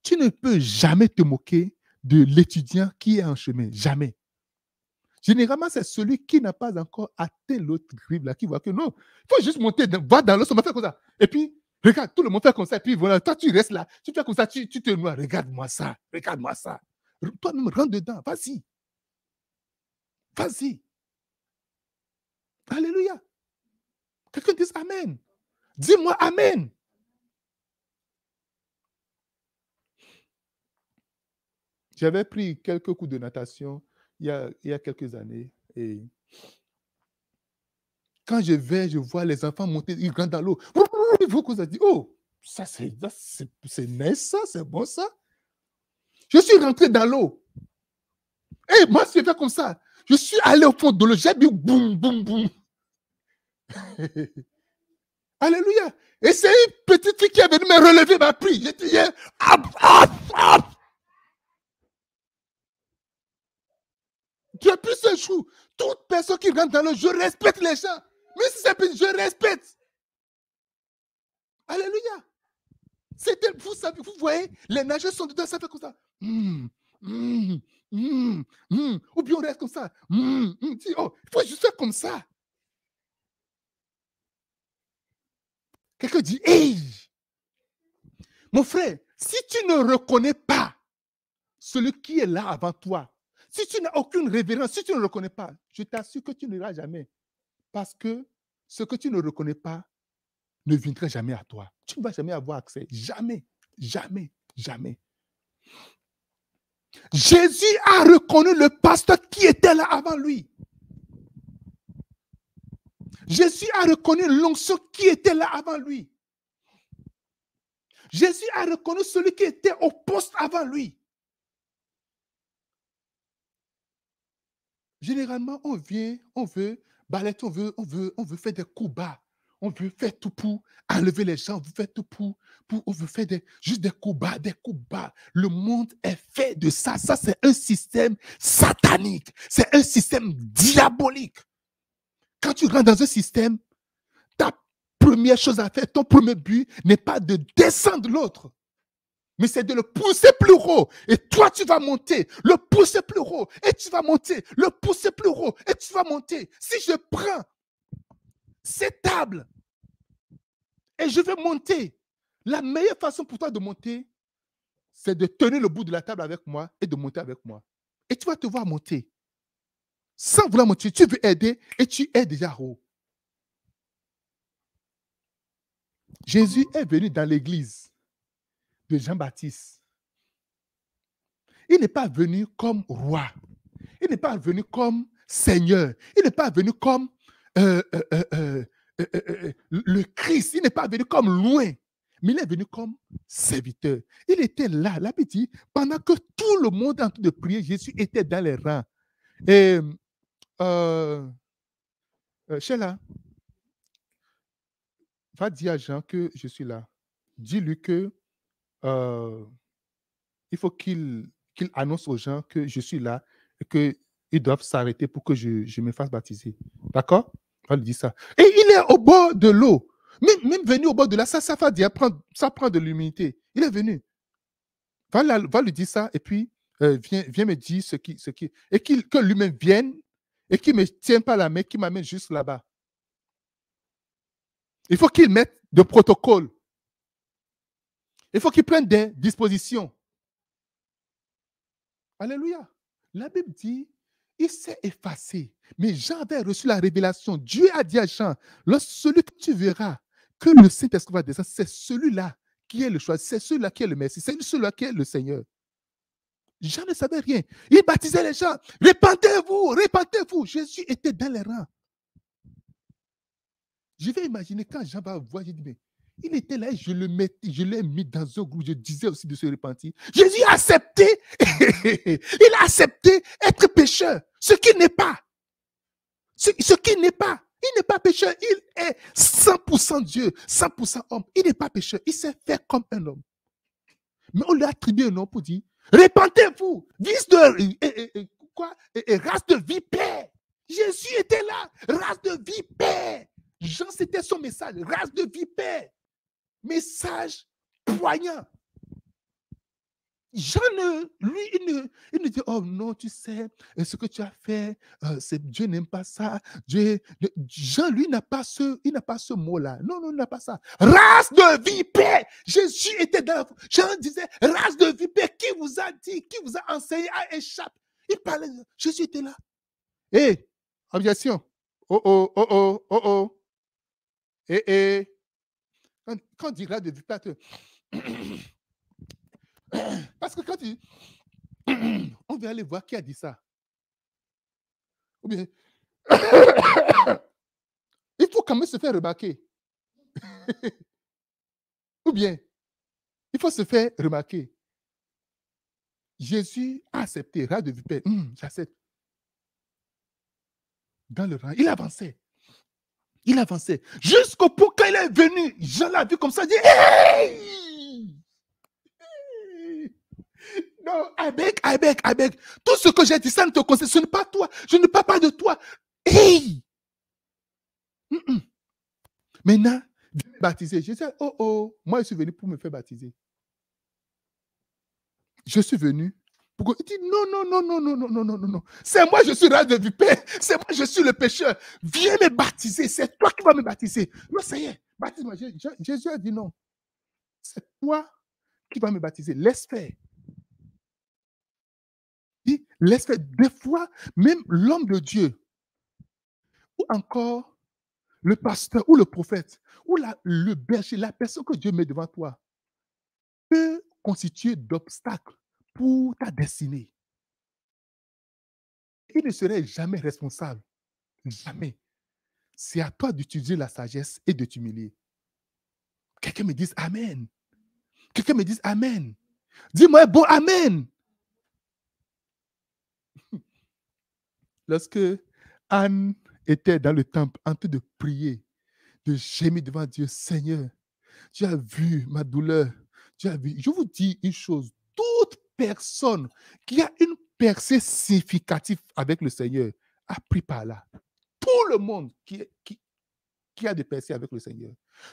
tu ne peux jamais te moquer de l'étudiant qui est en chemin. Jamais. Généralement, c'est celui qui n'a pas encore atteint l'autre rive là qui voit que non, il faut juste monter, va dans on va faire comme ça. Et puis, regarde, tout le monde fait comme ça. Et puis voilà, toi, tu restes là, tu fais comme ça, tu, tu te noies. Regarde-moi ça, regarde-moi ça. Toi-même, rentre dedans, vas-y. Vas-y. Alléluia. Quelqu'un dise Amen. Dis-moi Amen. J'avais pris quelques coups de natation il y a, il y a quelques années. Et quand je vais, je vois les enfants monter, ils rentrent dans l'eau. Vous qu'ont-ils dit, oh, ça c'est nice ça, c'est bon ça. Je suis rentré dans l'eau. Et moi, c'est fait comme ça. Je suis allé au fond de l'eau, j'ai dit boum, boum, boum. Alléluia. Et c'est une petite fille qui est venue me relever ma prière J'ai dit, eh, ah, ah, ah. Depuis ce jour, toute personne qui rentre dans le je respecte les gens. Mais si c'est plus, je respecte. Alléluia. Vous, savez, vous voyez, les nageurs sont dedans, ça fait comme ça. Hmm, hmm, hmm, Ou bien on reste comme ça. Oh, il faut juste faire comme ça. Quelqu'un dit, hey, mon frère, si tu ne reconnais pas celui qui est là avant toi, si tu n'as aucune révérence, si tu ne reconnais pas, je t'assure que tu n'iras jamais. Parce que ce que tu ne reconnais pas ne viendra jamais à toi. Tu ne vas jamais avoir accès. Jamais, jamais, jamais. Jésus a reconnu le pasteur qui était là avant lui. Jésus a reconnu l'onction qui était là avant lui. Jésus a reconnu celui qui était au poste avant lui. Généralement, on vient, on veut, balayer, on veut, on veut, on veut faire des coups bas. On veut faire tout pour enlever les gens. On veut faire tout pour, pour on veut faire des, juste des coups bas, des coups bas. Le monde est fait de ça. Ça, c'est un système satanique. C'est un système diabolique. Quand tu rentres dans un système, ta première chose à faire, ton premier but n'est pas de descendre l'autre mais c'est de le pousser plus haut. Et toi, tu vas monter, le pousser plus haut, et tu vas monter, le pousser plus haut, et tu vas monter. Si je prends cette table et je vais monter, la meilleure façon pour toi de monter, c'est de tenir le bout de la table avec moi et de monter avec moi. Et tu vas te voir monter. Sans vouloir monter, tu veux aider et tu es déjà haut. Jésus est venu dans l'église de Jean-Baptiste. Il n'est pas venu comme roi. Il n'est pas venu comme Seigneur. Il n'est pas venu comme euh, euh, euh, le Christ. Il n'est pas venu comme loin. Mais il est venu comme serviteur. Il était là, l'abbé pendant que tout le monde en train de prier, Jésus était dans les rangs. Et Sheila, va dire à Jean que je suis là. Dis-lui que euh, il faut qu'il annonce aux gens que je suis là et qu'ils doivent s'arrêter pour que je, me fasse baptiser. D'accord On lui dit ça. Et il est au bord de l'eau. Même, venu au bord de là, ça, ça, prend de l'humilité. Il est venu. Va, lui dire ça et puis euh, viens, viens, me dire ce qui. Ce qui et qu'il que lui-même vienne et qu'il ne me tienne pas la main, qu'il m'amène juste là-bas. Il faut qu'il mette de protocole il faut qu'ils prennent des dispositions. Alléluia. La Bible dit, il s'est effacé. Mais Jean avait reçu la révélation. Dieu a dit à Jean, lorsque celui que tu verras, que le Saint-Esprit va descendre, c'est celui-là qui est le choix, c'est celui-là qui est le merci, c'est celui-là qui est le Seigneur. Jean ne savait rien. Il baptisait les gens. Répandez-vous, répandez-vous. Jésus était dans les rangs. Je vais imaginer quand Jean va voir, je dis, mais il était là, je le met, je l'ai mis dans un groupe, je disais aussi de se repentir. Jésus a accepté, il a accepté être pécheur, ce qui n'est pas. Ce, qui n'est pas. Il n'est pas pécheur, il est 100% Dieu, 100% homme. Il n'est pas pécheur, il s'est fait comme un homme. Mais on lui a attribué un nom pour dire, répentez-vous, vice de, quoi, race de vipère. Jésus était là, race de vipère. Jean, c'était son message, race de vipère message poignant. Jean, lui, il ne, il ne, dit, oh non, tu sais, euh, ce que tu as fait, euh, Dieu n'aime pas ça. Dieu, Jean, lui, n'a pas ce, il n'a pas ce mot-là. Non, non, il n'a pas ça. Race de vipère. Jésus était dans, Jean disait, race de vipère, qui vous a dit, qui vous a enseigné à échapper? Il parlait, Jésus était là. Hé, eh, hey, Oh, oh, oh, oh, oh, oh. Hé, eh, hé. Eh. Quand, quand on dira de dictateur? parce que quand on veut aller voir qui a dit ça. Ou bien, il faut quand même se faire remarquer. Ou bien, il faut se faire remarquer. Jésus a accepté, de vipère, hmm, j'accepte. Dans le rang, il avançait. Il avançait. Jusqu'au point quand il est venu, je l'ai vu comme ça, je dit hey! Non, avec, avec, avec. Tout ce que j'ai dit, ça ne te concerne, pas toi. Je ne parle pas de toi. Hey! Maintenant, baptisé. Je dis, oh oh, moi je suis venu pour me faire baptiser. Je suis venu pourquoi Il dit non, non, non, non, non, non, non, non, non, non. C'est moi, je suis race de vipère. C'est moi, je suis le pécheur. Viens me baptiser. C'est toi qui vas me baptiser. Non, ça y est, baptise-moi. Jésus a dit non. C'est toi qui vas me baptiser. Laisse faire. Il laisse faire. Des fois, même l'homme de Dieu, ou encore le pasteur ou le prophète, ou la, le berger, la personne que Dieu met devant toi, peut constituer d'obstacles pour ta destinée. Il ne serait jamais responsable. Jamais. C'est à toi d'étudier la sagesse et de t'humilier. Quelqu'un me dise Amen. Quelqu'un me dise Amen. Dis-moi bon Amen. Lorsque Anne était dans le temple en train de prier, de gémir devant Dieu, Seigneur, tu as vu ma douleur, tu as vu. Je vous dis une chose, personne qui a une percée significative avec le Seigneur a pris par là. Tout le monde qui, qui, qui a des percées avec le Seigneur,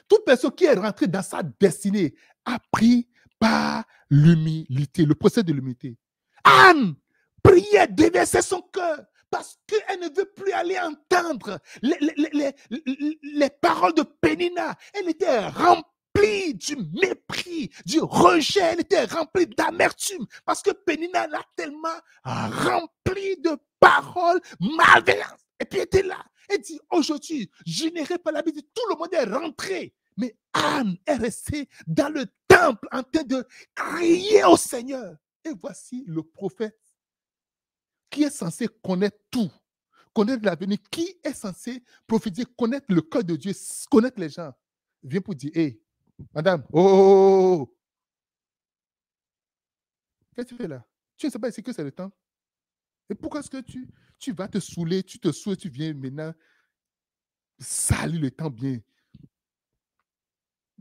toute personne qui est rentrée dans sa destinée a pris par l'humilité, le procès de l'humilité. Anne priait, déversait son cœur parce qu'elle ne veut plus aller entendre les, les paroles de Pénina. Elle était remplie rempli du mépris, du rejet, elle était rempli d'amertume parce que Pénina l'a tellement rempli de paroles malveillantes. Et puis elle était là. Elle dit, aujourd'hui, je n'irai pas la Bible. Tout le monde est rentré. Mais Anne est restée dans le temple en train de crier au Seigneur. Et voici le prophète qui est censé connaître tout, connaître l'avenir, qui est censé prophétiser, connaître le cœur de Dieu, connaître les gens, vient pour dire, hé, Madame, oh, oh, oh, oh, Qu'est-ce que tu fais là Tu ne sais pas ici que c'est le temps. Et pourquoi est-ce que tu, tu vas te saouler, tu te saoules, tu viens maintenant saluer le temps bien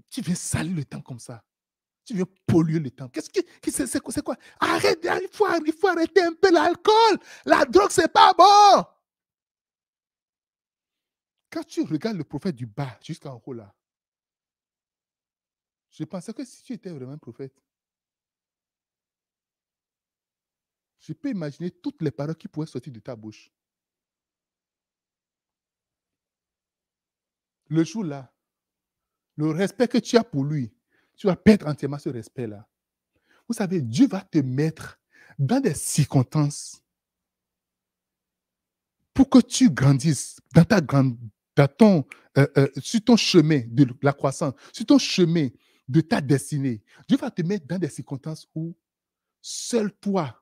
Tu viens saluer le temps comme ça. Tu viens polluer le temps. Qu'est-ce que c'est, quoi, Arrête, il faut, une fois arrêter un peu l'alcool. La drogue, n'est pas bon. Quand tu regardes le prophète du bas jusqu'en haut là, je pensais que si tu étais vraiment prophète, je peux imaginer toutes les paroles qui pourraient sortir de ta bouche. Le jour-là, le respect que tu as pour lui, tu vas perdre entièrement ce respect-là. Vous savez, Dieu va te mettre dans des circonstances pour que tu grandisses dans ta grande, dans ton, euh, euh, sur ton chemin de la croissance, sur ton chemin de ta destinée. Dieu va te mettre dans des circonstances où seul toi,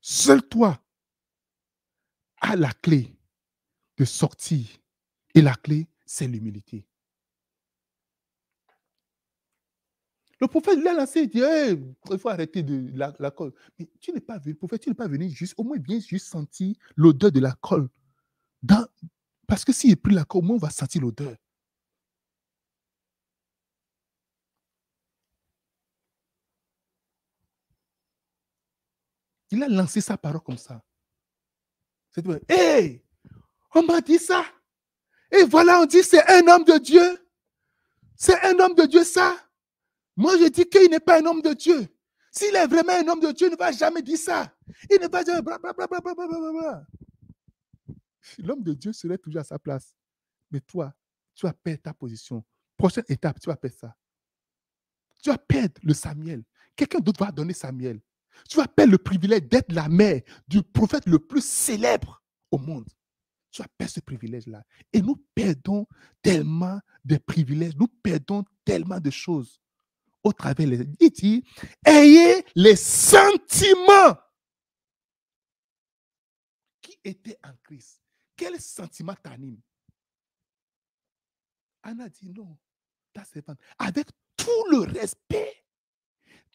seul toi, a la clé de sortir. Et la clé, c'est l'humilité. Le prophète l'a lancé, il dit, il faut arrêter de la, colle. Mais tu n'es pas venu, le prophète, tu n'es pas venu juste, au moins bien juste sentir l'odeur de la colle. parce que s'il est pris la colle, au moins on va sentir l'odeur. Il a lancé sa parole comme ça. C'est Hé, on m'a dit ça. Et voilà, on dit c'est un homme de Dieu. C'est un homme de Dieu, ça. Moi, je dis qu'il n'est pas un homme de Dieu. S'il est vraiment un homme de Dieu, il ne va jamais dire ça. Il ne va jamais. bla. L'homme de Dieu serait toujours à sa place. Mais toi, tu vas perdre ta position. Prochaine étape, tu vas perdre ça. Tu vas perdre le Samuel. Quelqu'un d'autre va donner Samuel. Tu appelles le privilège d'être la mère du prophète le plus célèbre au monde. Tu perdre ce privilège-là. Et nous perdons tellement de privilèges, nous perdons tellement de choses au travers les. Il dit Ayez les sentiments qui étaient en Christ. Quels sentiments t'anime Anna dit non, ta avec tout le respect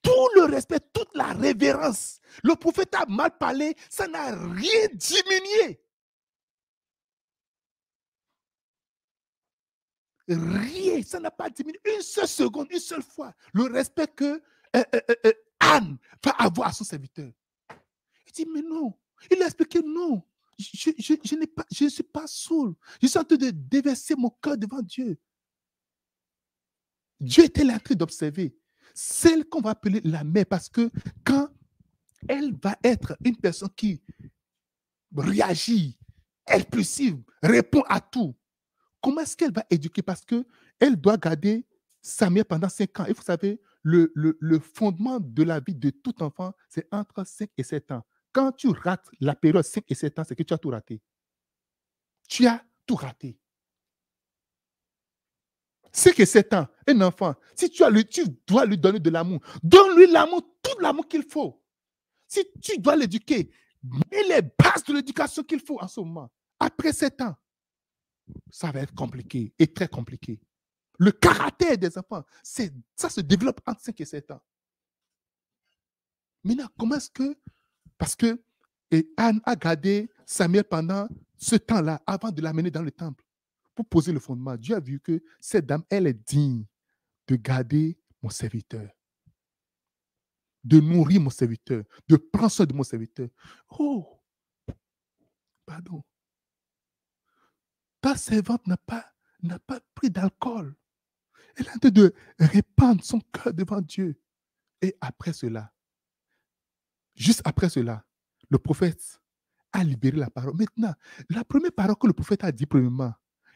tout le respect, toute la révérence. Le prophète a mal parlé, ça n'a rien diminué. Rien, ça n'a pas diminué une seule seconde, une seule fois. Le respect que euh, euh, euh, Anne va avoir à son serviteur. Il dit, mais non. Il a expliqué, non. Je, pas, je ne suis pas saoul. Je suis en train de déverser mon cœur devant Dieu. Dieu était là d'observer celle qu'on va appeler la mère, parce que quand elle va être une personne qui réagit, elle plusive, répond à tout, comment est-ce qu'elle va éduquer Parce que elle doit garder sa mère pendant 5 ans. Et vous savez, le, le fondement de la vie de tout enfant, c'est entre 5 et 7 ans. Quand tu rates la période 5 et 7 ans, c'est que tu as tout raté. Tu as tout raté c'est que 7 ans, un enfant, si tu, as tu dois lui donner de l'amour, donne-lui l'amour, tout l'amour qu'il faut. Si tu dois l'éduquer, mets les bases de l'éducation qu'il faut en ce moment. Après 7 ans, ça va être compliqué et très compliqué. Le caractère des enfants, ça se développe entre 5 et 7 ans. Maintenant, comment est-ce que, parce que et Anne a gardé Samuel pendant ce temps-là, avant de l'amener dans le temple poser le fondement, Dieu a vu que cette dame, elle est digne de garder mon serviteur, de nourrir mon serviteur, de prendre soin de mon serviteur. Oh, pardon. Ta servante n'a pas, n'a pas pris d'alcool. Elle a en de répandre son cœur devant Dieu. Et après cela, juste après cela, le prophète a libéré la parole. Maintenant, la première parole que le prophète a dit, premièrement,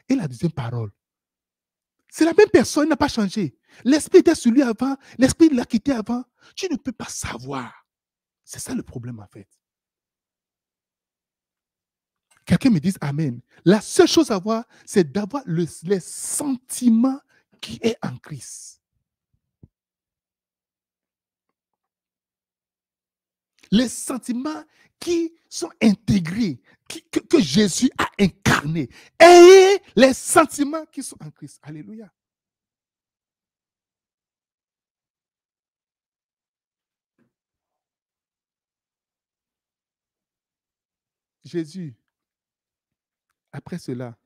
et la deuxième parole, c'est la même personne, n'a pas changé. L'esprit était sur lui avant, l'esprit l'a quitté avant. Tu ne peux pas savoir. C'est ça le problème en fait. Quelqu'un me dit, Amen. La seule chose à voir, c'est d'avoir le, les sentiments qui est en Christ. Les sentiments qui sont intégrés, que, que, Jésus a incarné. Ayez les sentiments qui sont en Christ. Alléluia. Jésus, après cela,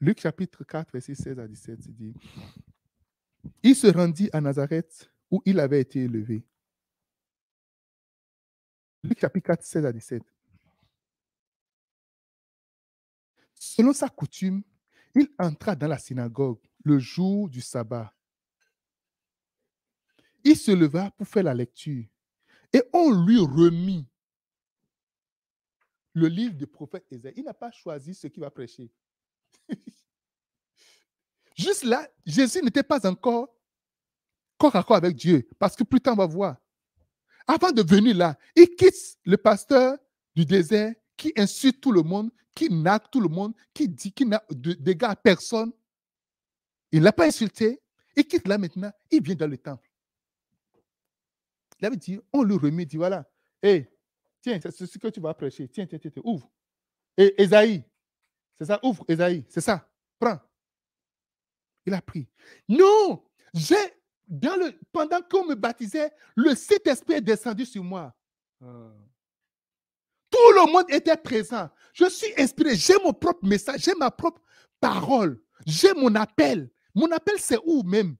Luc chapitre 4, verset 16 à 17, il dit, il se rendit à Nazareth où il avait été élevé. Luc chapitre 4, 16 à 17. Selon sa coutume, il entra dans la synagogue le jour du sabbat. Il se leva pour faire la lecture et on lui remit le livre du prophète Ésaïe. Il n'a pas choisi ce qu'il va prêcher. Juste là, Jésus n'était pas encore corps à corps avec Dieu parce que plus tard on va voir. Avant de venir là, il quitte le pasteur du désert qui insulte tout le monde, qui nague tout le monde, qui dit qu'il n'a de dégâts à personne. Il ne l'a pas insulté. Il quitte là maintenant. Il vient dans le temple. Il avait dit, on lui remet, dit voilà, hé, eh, tiens, c'est ce que tu vas prêcher. Tiens, tiens, tiens, ouvre. Et Esaïe, c'est ça, ouvre, Esaïe, c'est ça, prends. Il a pris. Non, j'ai le, pendant qu'on me baptisait, le Saint-Esprit est descendu sur moi. Ah. Tout le monde était présent. Je suis inspiré. J'ai mon propre message. J'ai ma propre parole. J'ai mon appel. Mon appel, c'est où même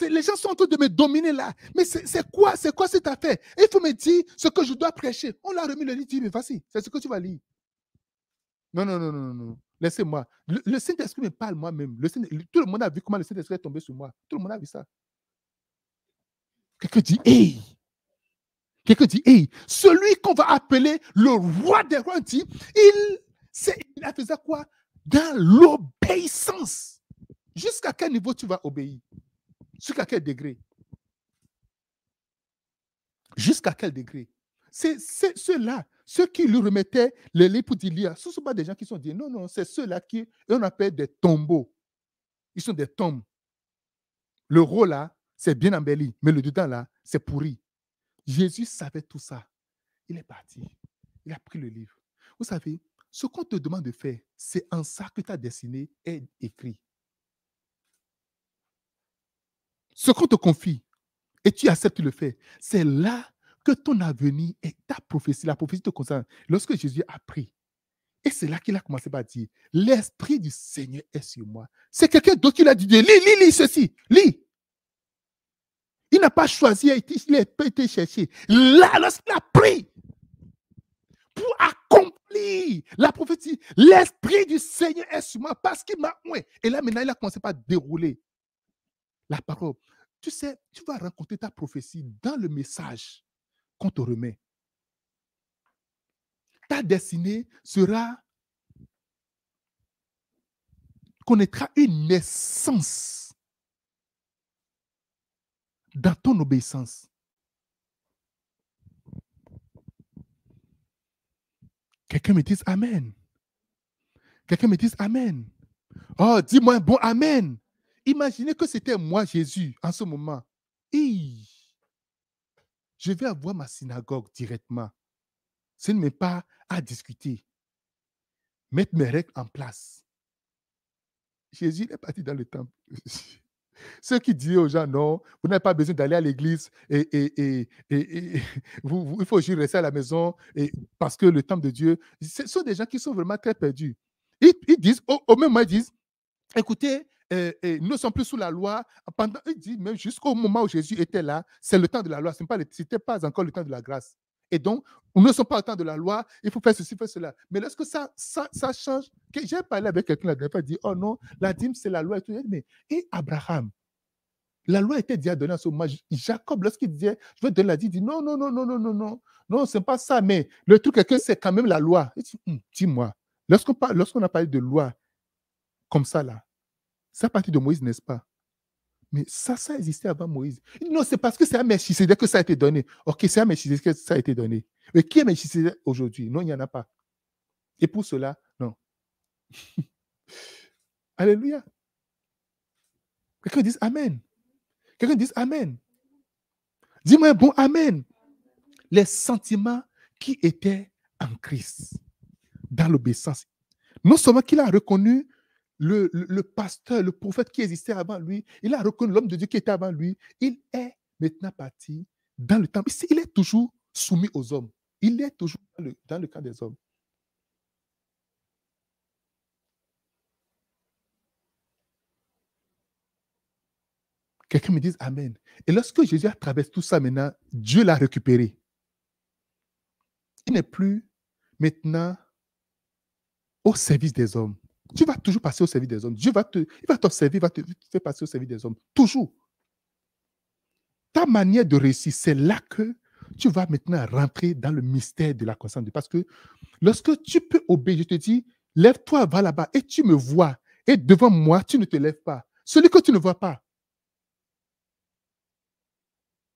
Les gens sont en train de me dominer là. Mais c'est quoi C'est quoi cette affaire Il faut me dire ce que je dois prêcher. On l'a remis le lit. livre. Mais y c'est ce que tu vas lire. Non, non, non, non, non. Laissez-moi. Le, Saint-Esprit me parle moi-même. tout le monde a vu comment le Saint-Esprit est tombé sur moi. Tout le monde a vu ça. Quelqu'un dit, hey! Quelqu'un dit, hey! Celui qu'on va appeler le roi des rois dit, il, il a fait ça quoi? Dans l'obéissance. Jusqu'à quel niveau tu vas obéir? Jusqu'à quel degré? Jusqu'à quel degré? C'est cela. là ceux qui lui remettaient les livres pour dire lire, ce ne sont pas des gens qui sont dit non, non, c'est ceux-là qui, on appelle des tombeaux. Ils sont des tombes. Le rôle là, c'est bien embelli, mais le dedans là, c'est pourri. Jésus savait tout ça. Il est parti. Il a pris le livre. Vous savez, ce qu'on te demande de faire, c'est en ça que tu as dessiné est écrit. Ce qu'on te confie et tu acceptes de le faire, c'est là que ton avenir est ta prophétie, la prophétie te concerne. Lorsque Jésus a pris, et c'est là qu'il a commencé par dire, l'Esprit du Seigneur est sur moi. C'est quelqu'un d'autre qui l'a dit, lis, lis, lis ceci, lis. Il n'a pas choisi, il n'a pas été cherché. Là, lorsqu'il a pris, pour accomplir la prophétie, l'Esprit du Seigneur est sur moi parce qu'il m'a oué. Et là, maintenant, il a commencé par dérouler la parole. Tu sais, tu vas rencontrer ta prophétie dans le message qu'on te remet. Ta destinée sera connaîtra une naissance dans ton obéissance. Quelqu'un me dise Amen. Quelqu'un me dise Amen. Oh, dis-moi un bon Amen. Imaginez que c'était moi, Jésus, en ce moment je vais avoir ma synagogue directement. Ce n'est pas à discuter. Mettre mes règles en place. Jésus est parti dans le temple. Ceux qui disent aux gens, non, vous n'avez pas besoin d'aller à l'église et, il faut juste rester à la maison et, parce que le temple de Dieu, ce sont des gens qui sont vraiment très perdus. Ils, disent, au, au, même moment, ils disent, écoutez, et, nous ne sommes plus sous la loi. Pendant, il dit même jusqu'au moment où Jésus était là, c'est le temps de la loi. Ce n'était pas, encore le temps de la grâce. Et donc, nous ne sommes pas au temps de la loi, il faut faire ceci, faire cela. Mais lorsque ça, change, j'ai parlé avec quelqu'un la dernière fois, il dit Oh non, la dîme, c'est la loi. Et Mais Abraham La loi était déjà donnée à ce moment. Jacob, lorsqu'il disait Je veux donner la dîme, il dit Non, non, non, non, non, non, non, non, c'est pas ça. Mais le truc quelqu'un, c'est quand même la loi. Il dit hmm, Dis-moi, lorsqu'on a parlé de loi comme ça, là, ça partie de Moïse, n'est-ce pas Mais ça, ça existait avant Moïse. Non, c'est parce que c'est à Melchizedek que ça a été donné. Ok, c'est à Melchizedek que ça a été donné. Mais qui est Melchizedek aujourd'hui Non, il n'y en a pas. Et pour cela, non. Alléluia. Quelqu'un dise Amen. Quelqu'un dise Amen. Dis-moi un bon Amen. Les sentiments qui étaient en Christ, dans l'obéissance. Non seulement qu'il a reconnu le, pasteur, le prophète qui existait avant lui, il a reconnu l'homme de Dieu qui était avant lui. Il est maintenant parti dans le temple. Il est toujours soumis aux hommes. Il est toujours dans le, dans des hommes. Quelqu'un me dit Amen. Et lorsque Jésus a traversé tout ça maintenant, Dieu l'a récupéré. Il n'est plus maintenant au service des hommes tu vas toujours passer au service des hommes. Dieu va te, il va il va te faire passer au service des hommes. Toujours. Ta manière de réussir, c'est là que tu vas maintenant rentrer dans le mystère de la conscience. Parce que lorsque tu peux obéir, je te dis, lève-toi, va là-bas et tu me vois. Et devant moi, tu ne te lèves pas. Celui que tu ne vois pas,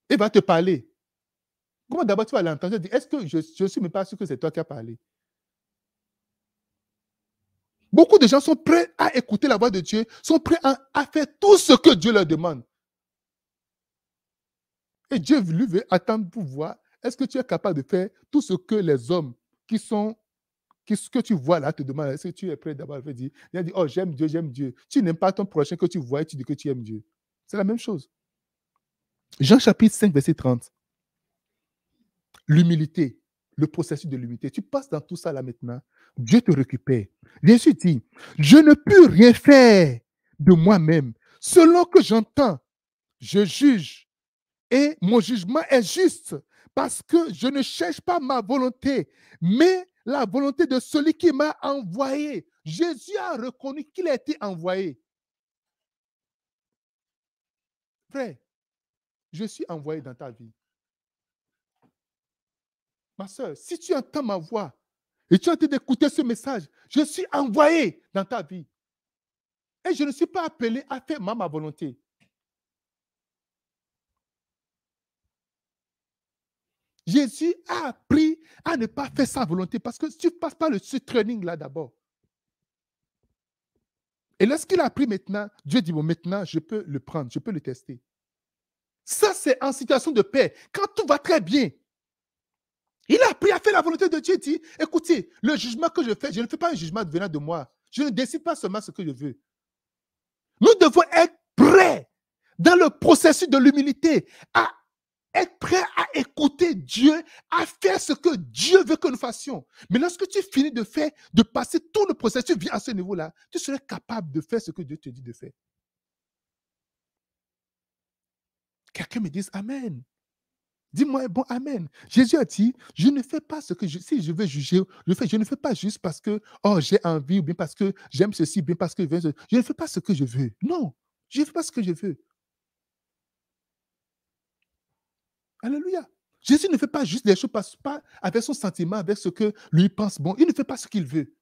il va te parler. Comment d'abord tu vas l'entendre dire, est-ce que je ne suis même pas sûr que c'est toi qui as parlé Beaucoup de gens sont prêts à écouter la voix de Dieu, sont prêts à, faire tout ce que Dieu leur demande. Et Dieu lui veut attendre pour voir est-ce que tu es capable de faire tout ce que les hommes qui sont qui ce que tu vois là te demandent Est-ce que tu es prêt d'abord à dire, il a dit, oh j'aime Dieu, j'aime Dieu. Tu n'aimes pas ton prochain que tu vois et tu dis que tu aimes Dieu. C'est la même chose. Jean chapitre 5, verset 30. L'humilité le processus de l'unité. Tu passes dans tout ça là maintenant. Dieu te récupère. Jésus dit, je ne peux rien faire de moi-même. Selon que j'entends, je juge. Et mon jugement est juste parce que je ne cherche pas ma volonté, mais la volonté de celui qui m'a envoyé. Jésus a reconnu qu'il a été envoyé. Frère, je suis envoyé dans ta vie ma soeur, si tu entends ma voix et tu as d'écouter ce message, je suis envoyé dans ta vie. Et je ne suis pas appelé à faire ma volonté. Jésus a appris à ne pas faire sa volonté parce que tu ne passes pas le ce training là d'abord. Et lorsqu'il a appris maintenant, Dieu dit, bon, maintenant, je peux le prendre, je peux le tester. Ça, c'est en situation de paix. Quand tout va très bien, il a pris à faire la volonté de Dieu. et dit, écoutez, le jugement que je fais, je ne fais pas un jugement venant de moi. Je ne décide pas seulement ce que je veux. Nous devons être prêts dans le processus de l'humilité à être prêts à écouter Dieu, à faire ce que Dieu veut que nous fassions. Mais lorsque tu finis de faire, de passer tout le processus, viens à ce niveau-là, tu seras capable de faire ce que Dieu te dit de faire. Quelqu'un me dise Amen. Dis-moi bon Amen. Jésus a dit, je ne fais pas ce que je, si je veux juger, je je ne fais pas juste parce que, oh, j'ai envie, ou bien parce que j'aime ceci, bien parce que je veux Je ne fais pas ce que je veux. Non, je ne fais pas ce que je veux. Alléluia. Jésus ne fait pas juste les choses, pas avec son sentiment, avec ce que lui pense bon. Il ne fait pas ce qu'il veut.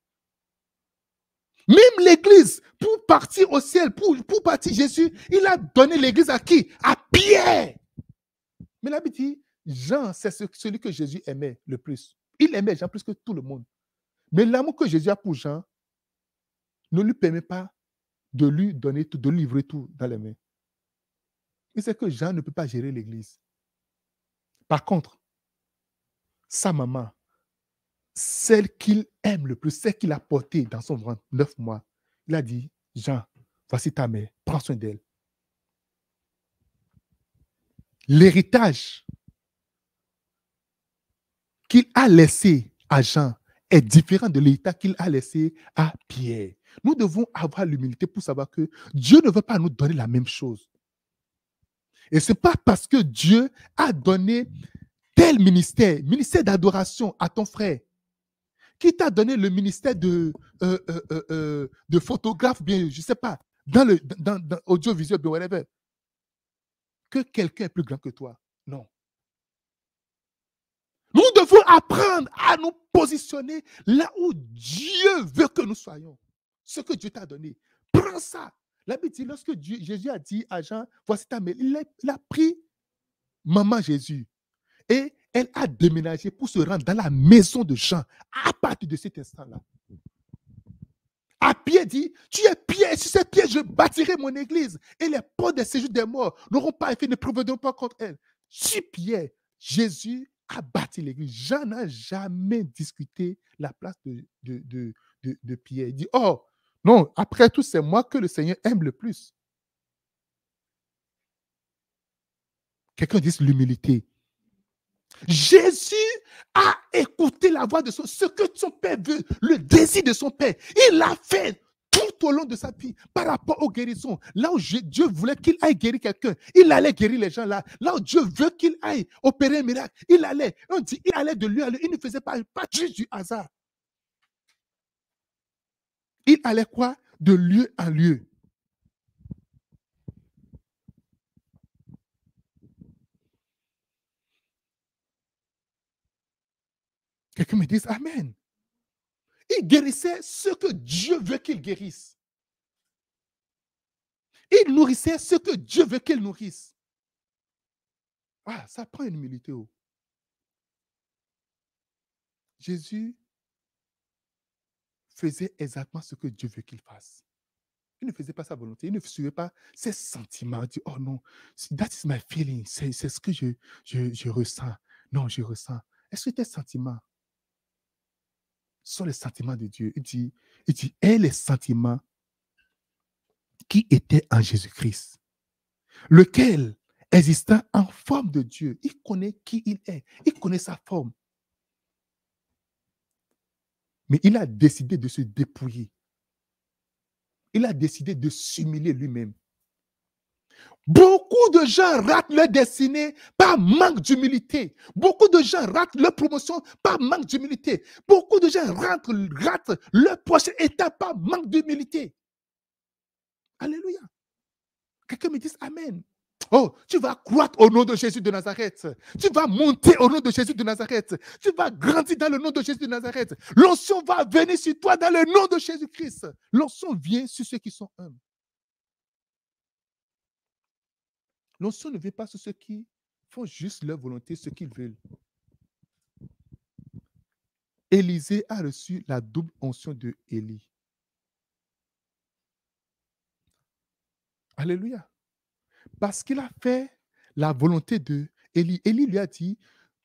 Même l'Église, pour partir au ciel, pour, pour partir Jésus, il a donné l'Église à qui À Pierre. Mais la dit, Jean, c'est celui que Jésus aimait le plus. Il aimait Jean plus que tout le monde. Mais l'amour que Jésus a pour Jean ne lui permet pas de lui donner tout, de livrer tout dans les mains. Et c'est que Jean ne peut pas gérer l'Église. Par contre, sa maman, celle qu'il aime le plus, celle qu'il a portée dans son ventre neuf mois, il a dit, Jean, voici ta mère, prends soin d'elle l'héritage qu'il a laissé à Jean est différent de l'héritage qu'il a laissé à Pierre. Nous devons avoir l'humilité pour savoir que Dieu ne veut pas nous donner la même chose. Et ce n'est pas parce que Dieu a donné tel ministère, ministère d'adoration à ton frère, qui t'a donné le ministère de, euh, euh, euh, photographe, bien, je ne sais pas, dans le dans, dans audiovisuel, whatever que quelqu'un est plus grand que toi. Non. Nous devons apprendre à nous positionner là où Dieu veut que nous soyons. Ce que Dieu t'a donné. Prends ça. La dit, lorsque Jésus a dit à Jean, voici ta mère, il a pris maman Jésus. Et elle a déménagé pour se rendre dans la maison de Jean à partir de cet instant-là à pied dit, tu es pied, sur cette Pierre, je bâtirai mon église et les portes des séjours des morts n'auront pas effet, ne provenons pas contre elle. Sur Pierre, Jésus a bâti l'église. Jean n'a jamais discuté la place de, de, de Pierre. Il dit, oh, non, après tout, c'est moi que le Seigneur aime le plus. Quelqu'un dit l'humilité. Jésus a écouté la voix de son, ce que son père veut, le désir de son père. Il l'a fait tout au long de sa vie par rapport aux guérisons. Là où Dieu voulait qu'il aille guérir quelqu'un, il allait guérir les gens là. Là où Dieu veut qu'il aille opérer un miracle, il allait. On dit, il allait de lieu à lieu, Il ne faisait pas, pas juste du hasard. Il allait quoi De lieu à lieu. Quelqu'un me dise Amen. Il guérissait ce que Dieu veut qu'il guérisse. Il nourrissait ce que Dieu veut qu'il nourrisse. Ah, ça prend une humilité. Oh. Jésus faisait exactement ce que Dieu veut qu'il fasse. Il ne faisait pas sa volonté, il ne suivait pas ses sentiments. Il dit, oh non, that is my feeling, c'est ce que je, je, je ressens. Non, je ressens. Est-ce que tes sentiments sont les sentiments de Dieu. Il dit, il dit, et les sentiments qui étaient en Jésus-Christ, lequel, existant en forme de Dieu, il connaît qui il est, il connaît sa forme. Mais il a décidé de se dépouiller. Il a décidé de s'humilier lui-même. Beaucoup de gens ratent leur destinée par manque d'humilité. Beaucoup de gens ratent leur promotion par manque d'humilité. Beaucoup de gens ratent, ratent leur prochain étape par manque d'humilité. Alléluia. Quelqu'un me dit Amen. Oh, tu vas croître au nom de Jésus de Nazareth. Tu vas monter au nom de Jésus de Nazareth. Tu vas grandir dans le nom de Jésus de Nazareth. L'onction va venir sur toi dans le nom de Jésus-Christ. L'onction vient sur ceux qui sont humbles. L'onction ne veut pas sur ceux qui font juste leur volonté, ce qu'ils veulent. Élisée a reçu la double onction de Élie. Alléluia. Parce qu'il a fait la volonté de Élie. Élie lui a dit,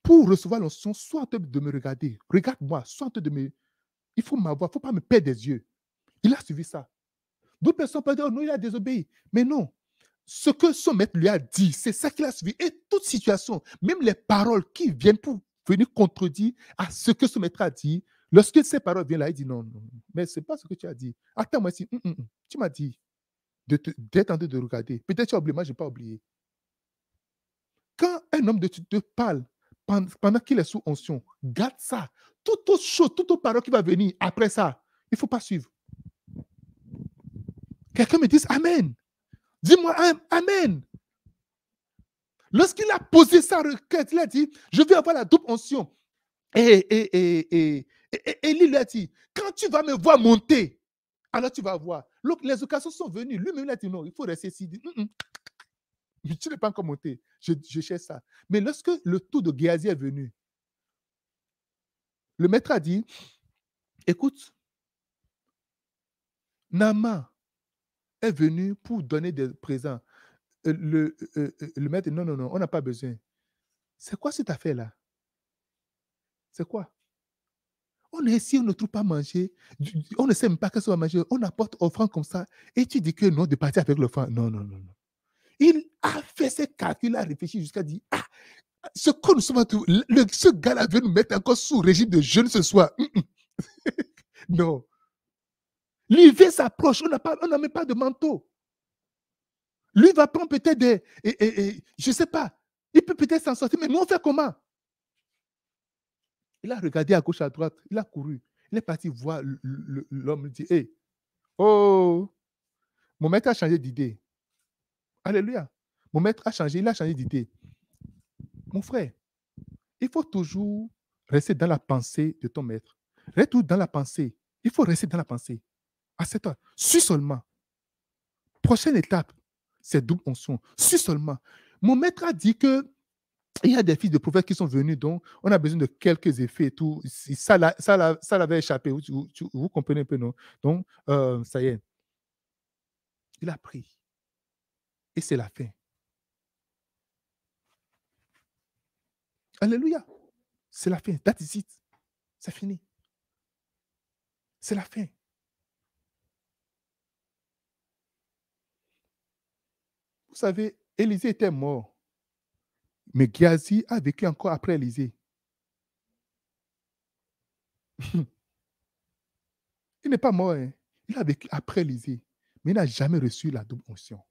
pour recevoir l'onction, sois en de me regarder. Regarde-moi, sois en de me... Il faut m'avoir, il ne faut pas me perdre des yeux. Il a suivi ça. D'autres personnes peuvent dire, oh non, il a désobéi. Mais non, ce que son maître lui a dit, c'est ça qu'il a suivi. Et toute situation, même les paroles qui viennent pour venir contredire à ce que son maître a dit, lorsque ces paroles viennent là, il dit non, non, mais ce n'est pas ce que tu as dit. Attends-moi ici, hum, hum, hum, tu m'as dit d'être en train de regarder. Peut-être tu as oublié, moi je n'ai pas oublié. Quand un homme de te parle pendant qu'il est sous onction, garde ça. Tout autre chose, toute autre parole qui va venir après ça, il ne faut pas suivre. Quelqu'un me dit Amen. Dis-moi Amen. Lorsqu'il a posé sa requête, il a dit, je vais avoir la double onction. Et, et, et, lui a dit, quand tu vas me voir monter, alors tu vas voir. les occasions sont venues. Lui-même a dit, non, il faut rester ici. tu n'es pas encore monté. Je, cherche ça. Mais lorsque le tour de Géasi est venu, le maître a dit, écoute, Nama, venu pour donner des présents. Euh, euh, euh, le, maître, non, non, non, on n'a pas besoin. C'est quoi cette affaire-là C'est quoi on est ici, on ne trouve pas manger, on ne sait même pas qu'est-ce qu'on va manger, on apporte offrande comme ça, et tu dis que non, de partir avec l'offrande. Non, non, non, non. Il a fait ses calculs, a réfléchi jusqu'à dire, ah, ce que nous sommes le, ce gars-là veut nous mettre encore sous régime de jeûne ce soir. Mm, mm. non, vient s'approche, on n'a même pas de manteau. Lui va prendre peut-être des... Et, je ne sais pas. Il peut peut-être s'en sortir, mais nous, on fait comment Il a regardé à gauche, à droite, il a couru. Il est parti voir l'homme, il dit, hé, oh, mon maître a changé d'idée. Alléluia. Mon maître a changé, il a changé d'idée. Mon frère, il faut toujours rester dans la pensée de ton maître. Reste dans la pensée. Il faut rester dans la pensée à cette heure. Suis seulement. Prochaine étape, c'est double onction. Suis seulement. Mon maître a dit que il y a des fils de prophètes qui sont venus, donc on a besoin de quelques effets tout. Ça, l'avait ça, échappé. Vous, comprenez un peu, non? Donc, euh, ça y est. Il a pris. Et c'est la fin. Alléluia. C'est la fin. That C'est fini. C'est la fin. Vous savez, Élisée était mort. Mais Gazi a vécu encore après Élisée. il n'est pas mort. Hein. Il a vécu après Élisée. Mais il n'a jamais reçu la double motion.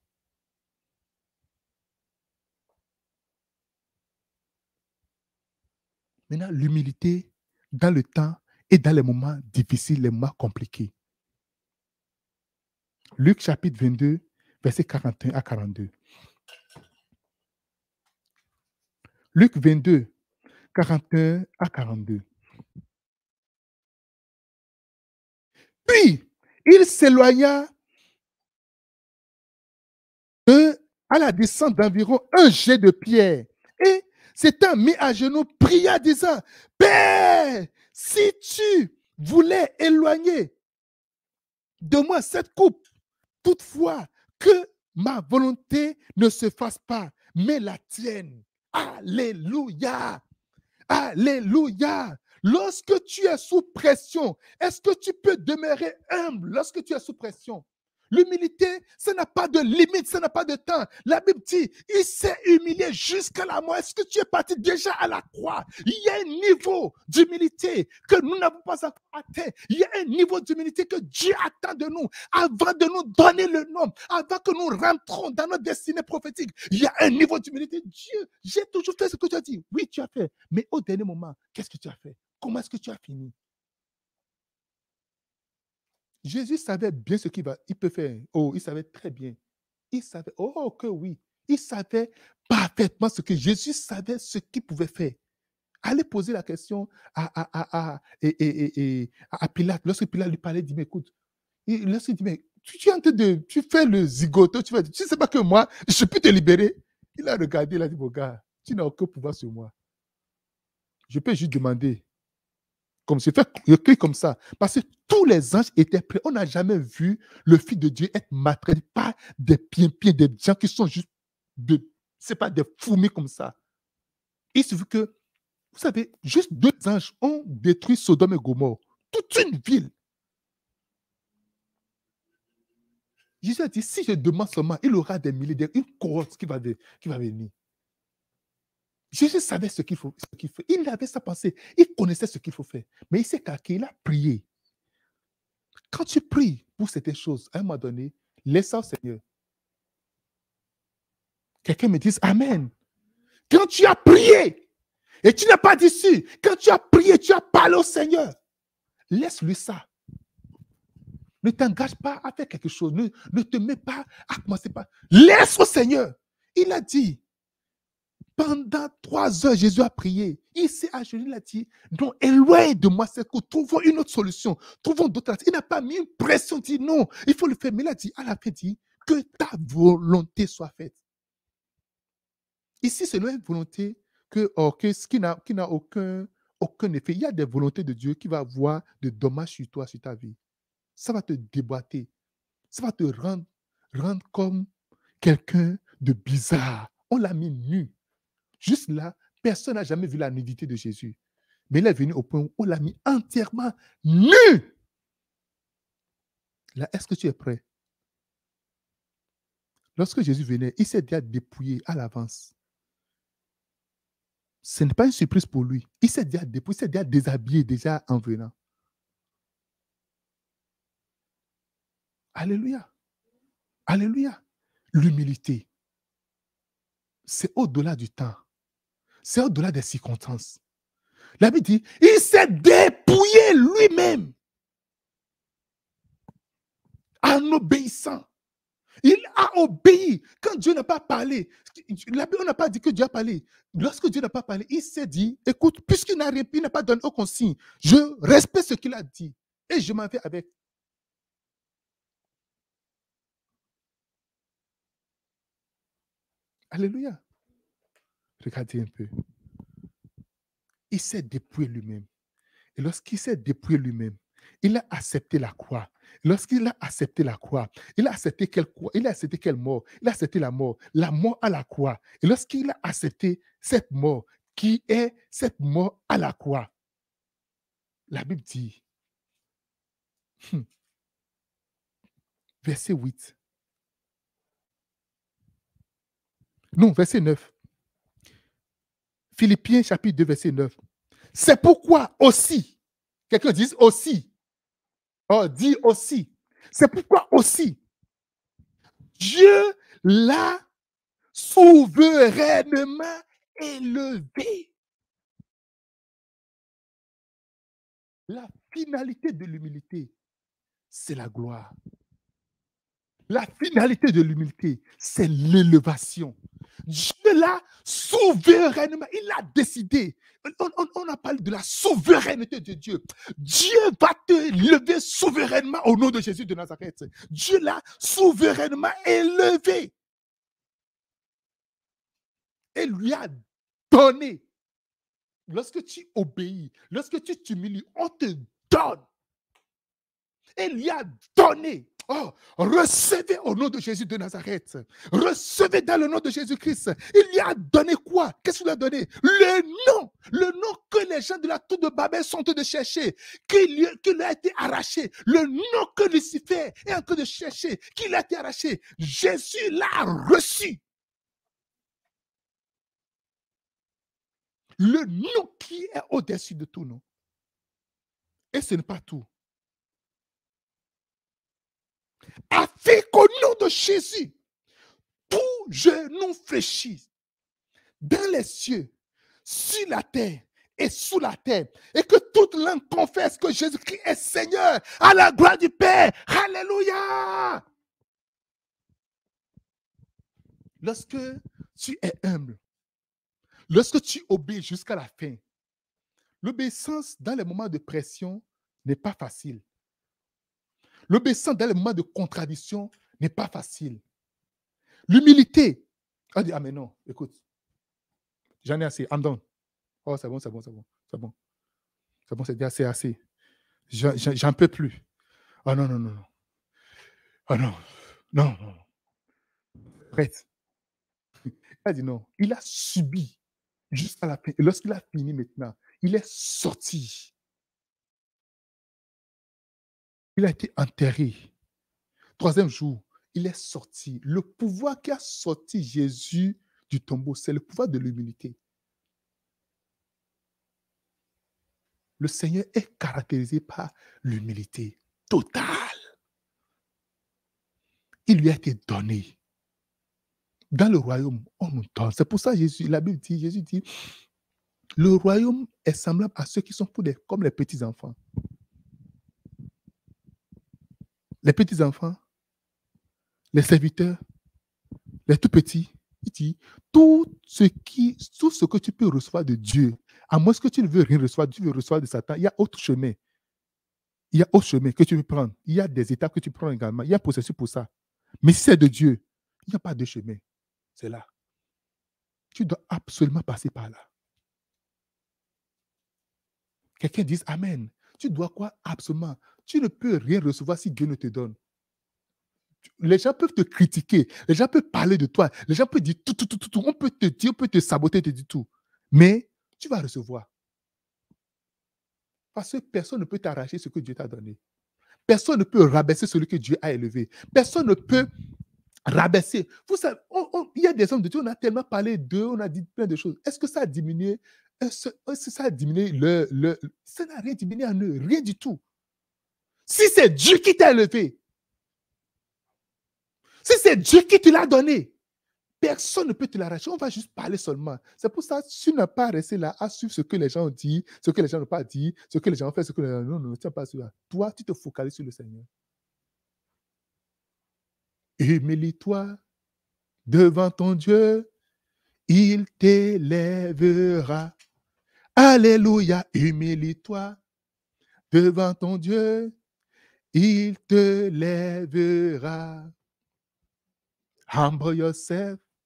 Maintenant, l'humilité dans le temps et dans les moments difficiles, les moments compliqués. Luc chapitre 22, versets 41 à 42. Luc 22, 41 à 42. Puis, il s'éloigna à la descente d'environ un jet de pierre et s'étant mis à genoux, pria disant, Père, si tu voulais éloigner de moi cette coupe, toutefois, que ma volonté ne se fasse pas, mais la tienne. Alléluia. Alléluia. Lorsque tu es sous pression, est-ce que tu peux demeurer humble lorsque tu es sous pression? L'humilité, ça n'a pas de limite, ça n'a pas de temps. La Bible dit, il s'est humilié jusqu'à la mort. Est-ce que tu es parti déjà à la croix? Il y a un niveau d'humilité que nous n'avons pas atteint. Il y a un niveau d'humilité que Dieu attend de nous avant de nous donner le nom, avant que nous rentrons dans notre destinée prophétique. Il y a un niveau d'humilité. Dieu, j'ai toujours fait ce que tu as dit. Oui, tu as fait. Mais au dernier moment, qu'est-ce que tu as fait? Comment est-ce que tu as fini? Jésus savait bien ce qu'il va, il peut faire. Oh, il savait très bien. Il savait, oh que oui, il savait parfaitement ce que Jésus savait ce qu'il pouvait faire. Allez poser la question à, et, à Pilate. Lorsque Pilate lui parlait, il dit, mais écoute, lorsqu'il dit, mais tu, tu fais le zigoto, tu, vas, tu sais pas que moi, je peux te libérer. Il a regardé, il a dit, mon gars, tu n'as aucun pouvoir sur moi. Je peux juste demander, comme fait cri comme ça. Parce que tous les anges étaient prêts. On n'a jamais vu le Fils de Dieu être maltraité par des pieds-pieds, des gens qui sont juste de, c'est pas des fourmis comme ça. Il se veut que, vous savez, juste deux anges ont détruit Sodome et Gomorre, toute une ville. Jésus a dit, si je demande seulement, il aura des milliers, une course qui va, qui va venir. Jésus savait ce qu'il faut, ce qu'il faut. Il avait sa pensée. Il connaissait ce qu'il faut faire. Mais il s'est caqué. Il a prié. Quand tu pries pour certaines choses, à un moment donné, laisse ça au Seigneur. Quelqu'un me dit, Amen. Quand tu as prié et tu n'as pas dit quand tu as prié, tu as parlé au Seigneur. Laisse-lui ça. Ne t'engage pas à faire quelque chose. Ne, ne te mets pas à commencer par. Laisse au Seigneur. Il a dit pendant trois heures, Jésus a prié. Il s'est agenouillé, il a dit, non, éloigne de moi cette Trouvons une autre solution. Trouvons d'autres. Il n'a pas mis une pression, dit non, il faut le faire. Mais il a dit, à la fin, dit, que ta volonté soit faite. Ici, c'est une volonté que, oh, qui n'a, aucun, aucun effet. Il y a des volontés de Dieu qui va avoir de dommages sur toi, sur ta vie. Ça va te déboîter. Ça va te rendre, rendre comme quelqu'un de bizarre. On l'a mis nu. Juste là, personne n'a jamais vu la nudité de Jésus. Mais il est venu au point où on l'a mis entièrement nu. Là, est-ce que tu es prêt? Lorsque Jésus venait, il s'est déjà dépouillé à l'avance. Ce n'est pas une surprise pour lui. Il s'est déjà dépouillé, il s'est déjà déshabillé déjà en venant. Alléluia. Alléluia. L'humilité, c'est au-delà du temps c'est au-delà des circonstances. La Bible dit, il s'est dépouillé lui-même en obéissant. Il a obéi. Quand Dieu n'a pas parlé, la Bible n'a pas dit que Dieu a parlé. Lorsque Dieu n'a pas parlé, il s'est dit, écoute, puisqu'il n'a, n'a pas donné aucun signe, je respecte ce qu'il a dit et je m'en vais avec. Alléluia. Regardez un peu. Il s'est dépouillé lui-même. Et lorsqu'il s'est dépouillé lui-même, il a accepté la croix. Lorsqu'il a accepté la croix, il a accepté quelle il a accepté quelle mort, il a accepté la mort, la mort à la croix. Et lorsqu'il a accepté cette mort, qui est cette mort à la croix, la Bible dit, hmm, verset 8, non, verset 9, Philippiens chapitre 2, verset 9. C'est pourquoi aussi, quelqu'un dit aussi, oh, dit aussi, c'est pourquoi aussi, Dieu l'a souverainement élevé. La finalité de l'humilité, c'est la gloire. La finalité de l'humilité, c'est l'élévation. Dieu l'a souverainement, il a décidé. On, on, on a parlé de la souveraineté de Dieu. Dieu va te lever souverainement au nom de Jésus de Nazareth. Dieu l'a souverainement élevé. Et lui a donné. Lorsque tu obéis, lorsque tu t'humilies, on te donne. Il lui a donné. Oh, recevez au nom de Jésus de Nazareth. Recevez dans le nom de Jésus-Christ. Il lui a donné quoi Qu'est-ce qu'il a donné Le nom. Le nom que les gens de la tour de Babel sont en train de chercher. Qu'il a été arraché. Le nom que Lucifer est en train de chercher. Qu'il a été arraché. Jésus l'a reçu. Le nom qui est au-dessus de tout nom. Et ce n'est pas tout afin qu'au nom de Jésus, tout genou fléchisse dans les cieux, sur la terre et sous la terre, et que toute langue confesse que Jésus-Christ est Seigneur à la gloire du Père. Alléluia! Lorsque tu es humble, lorsque tu obéis jusqu'à la fin, l'obéissance dans les moments de pression n'est pas facile. Le baissant dans les moments de contradiction n'est pas facile. L'humilité, Elle dit, ah mais non, écoute, j'en ai assez, I'm done. Oh, c'est bon, c'est bon, c'est bon, c'est bon. C'est bon, c'est déjà assez, assez. J'en peux plus. Ah non, non, non, non. Ah non, non, non. Prête. Elle a dit non. Il a subi jusqu'à la fin. Et lorsqu'il a fini maintenant, il est sorti. Il a été enterré. Troisième jour, il est sorti. Le pouvoir qui a sorti Jésus du tombeau, c'est le pouvoir de l'humilité. Le Seigneur est caractérisé par l'humilité totale. Il lui a été donné. Dans le royaume, on nous donne. C'est pour ça Jésus, la Bible dit, Jésus dit, le royaume est semblable à ceux qui sont pour comme les petits-enfants les petits-enfants, les serviteurs, les tout-petits, tout ce, qui, tout ce que tu peux recevoir de Dieu, à moins que tu ne veux rien recevoir, Dieu veux recevoir de Satan, il y a autre chemin. Il y a autre chemin que tu peux prendre. Il y a des étapes que tu prends également. Il y a un processus pour ça. Mais si c'est de Dieu, il n'y a pas de chemin. C'est là. Tu dois absolument passer par là. Quelqu'un dit Amen. Tu dois quoi absolument. Tu ne peux rien recevoir si Dieu ne te donne. Les gens peuvent te critiquer, les gens peuvent parler de toi, les gens peuvent dire tout, tout, tout, tout, On peut te dire, on peut te saboter, te dire tout. Mais tu vas recevoir. Parce que personne ne peut t'arracher ce que Dieu t'a donné. Personne ne peut rabaisser celui que Dieu a élevé. Personne ne peut rabaisser. Vous savez, il y a des hommes de Dieu, on a tellement parlé d'eux, on a dit plein de choses. Est-ce que ça a diminué? Est-ce, que ça a diminué le, ça n'a rien diminué en eux, rien du tout. Si c'est Dieu qui t'a élevé, si c'est Dieu qui te l'a donné, personne ne peut te l'arracher. On va juste parler seulement. C'est pour ça tu n'as pas resté là à suivre ce que les gens ont dit, ce que les gens n'ont pas dit, ce que les gens ont fait, ce que les gens non, non, ne pas cela. Toi, tu te focalises sur le Seigneur. Humilie-toi devant ton Dieu, il t'élèvera. Alléluia, humilie-toi devant ton Dieu, il te lèvera.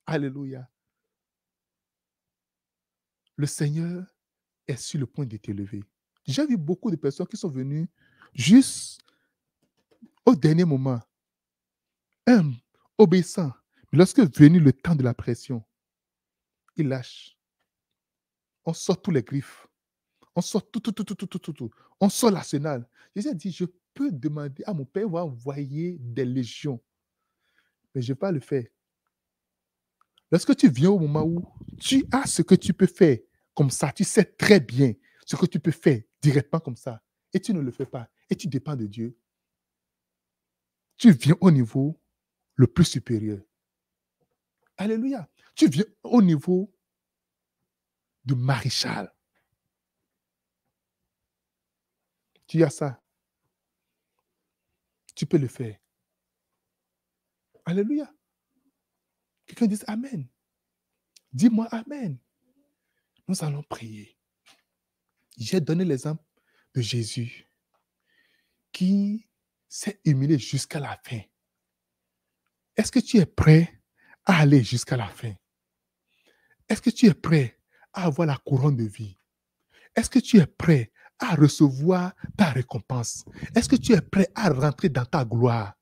Alléluia. Le Seigneur est sur le point de t'élever. J'ai vu beaucoup de personnes qui sont venues juste au dernier moment, Obéissant. obéissants. lorsque est venu le temps de la pression, ils lâchent. On sort tous les griffes. On sort tout, tout, tout, tout, tout, tout, tout. On sort l'arsenal. Jésus dit, je peux demander à mon père, de va envoyer des légions. Mais je ne vais pas le faire. Lorsque tu viens au moment où tu as ce que tu peux faire, comme ça, tu sais très bien ce que tu peux faire directement comme ça, et tu ne le fais pas, et tu dépends de Dieu, tu viens au niveau le plus supérieur. Alléluia. Tu viens au niveau du maréchal. Tu as ça tu peux le faire. Alléluia. Quelqu'un dit Amen. Dis-moi Amen. Nous allons prier. J'ai donné l'exemple de Jésus qui s'est humilié jusqu'à la fin. Est-ce que tu es prêt à aller jusqu'à la fin? Est-ce que tu es prêt à avoir la couronne de vie? Est-ce que tu es prêt à recevoir ta récompense Est-ce que tu es prêt à rentrer dans ta gloire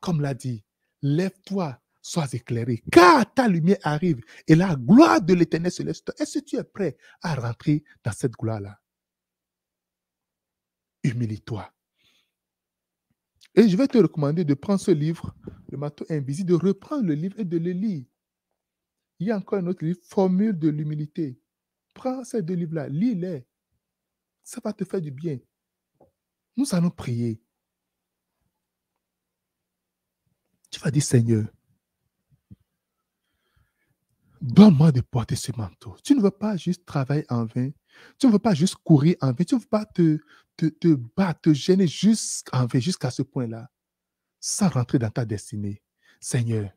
Comme l'a dit, lève-toi, sois éclairé, car ta lumière arrive et la gloire de l'Éternel céleste. Est-ce que tu es prêt à rentrer dans cette gloire-là Humilie-toi. Et je vais te recommander de prendre ce livre, Le Matou invisible, de reprendre le livre et de le lire. Il y a encore un autre livre, Formule de l'humilité. Prends ces deux livres-là, lis-les. Ça va te faire du bien. Nous allons prier. Tu vas dire, Seigneur, donne-moi de porter ce manteau. Tu ne veux pas juste travailler en vain. Tu ne veux pas juste courir en vain. Tu ne veux pas te, battre, te gêner jusqu'en vain, jusqu'à ce point-là, sans rentrer dans ta destinée. Seigneur,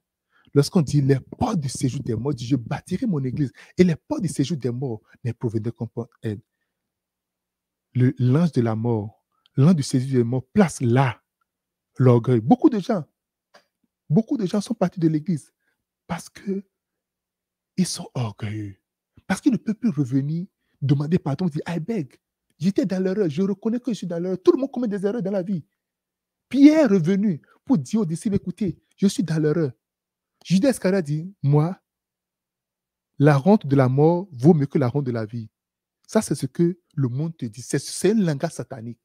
lorsqu'on dit les portes du séjour des morts, je bâtirai mon église et les portes du séjour des morts ne proviendront être elles l'ange de la mort, l'ange du séduit de la mort, place là l'orgueil. Beaucoup de gens, beaucoup de gens sont partis de l'Église parce qu'ils sont orgueilleux, parce qu'ils ne peuvent plus revenir, demander pardon, dire, I beg, j'étais dans l'erreur, je reconnais que je suis dans l'erreur, tout le monde commet des erreurs dans la vie. Pierre est revenu pour dire aux disciple « écoutez, je suis dans l'erreur. Judas a dit, moi, la rente de la mort vaut mieux que la rente de la vie. Ça, c'est ce que le monde te dit. C'est un langage satanique.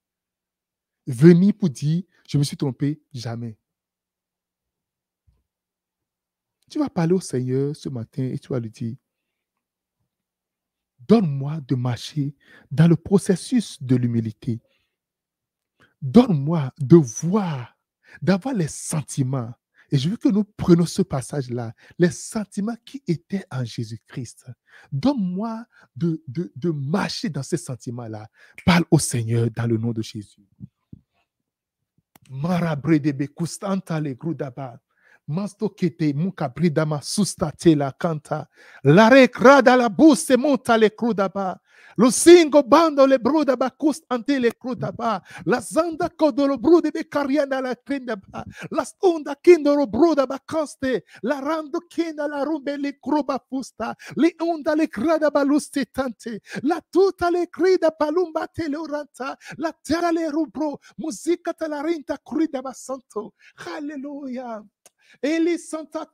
Venir pour dire, je me suis trompé, jamais. Tu vas parler au Seigneur ce matin et tu vas lui dire, donne-moi de marcher dans le processus de l'humilité. Donne-moi de voir, d'avoir les sentiments et je veux que nous prenions ce passage-là, les sentiments qui étaient en Jésus-Christ. Donne-moi de, de, marcher dans ces sentiments-là. Parle au Seigneur dans le nom de Jésus. le kanta. monta singo bando le bruda bakus ante le kruda ba la zanda kodo lo brude be na la krinda ba la stunda kindo lo bruda bacoste la rando kinda la rumbe le kruba fusta Le onda le krada baluste tante la tuta le krida palumba loranta la terra le rubro musica talarinta krida basanto hallelujah Eli Santa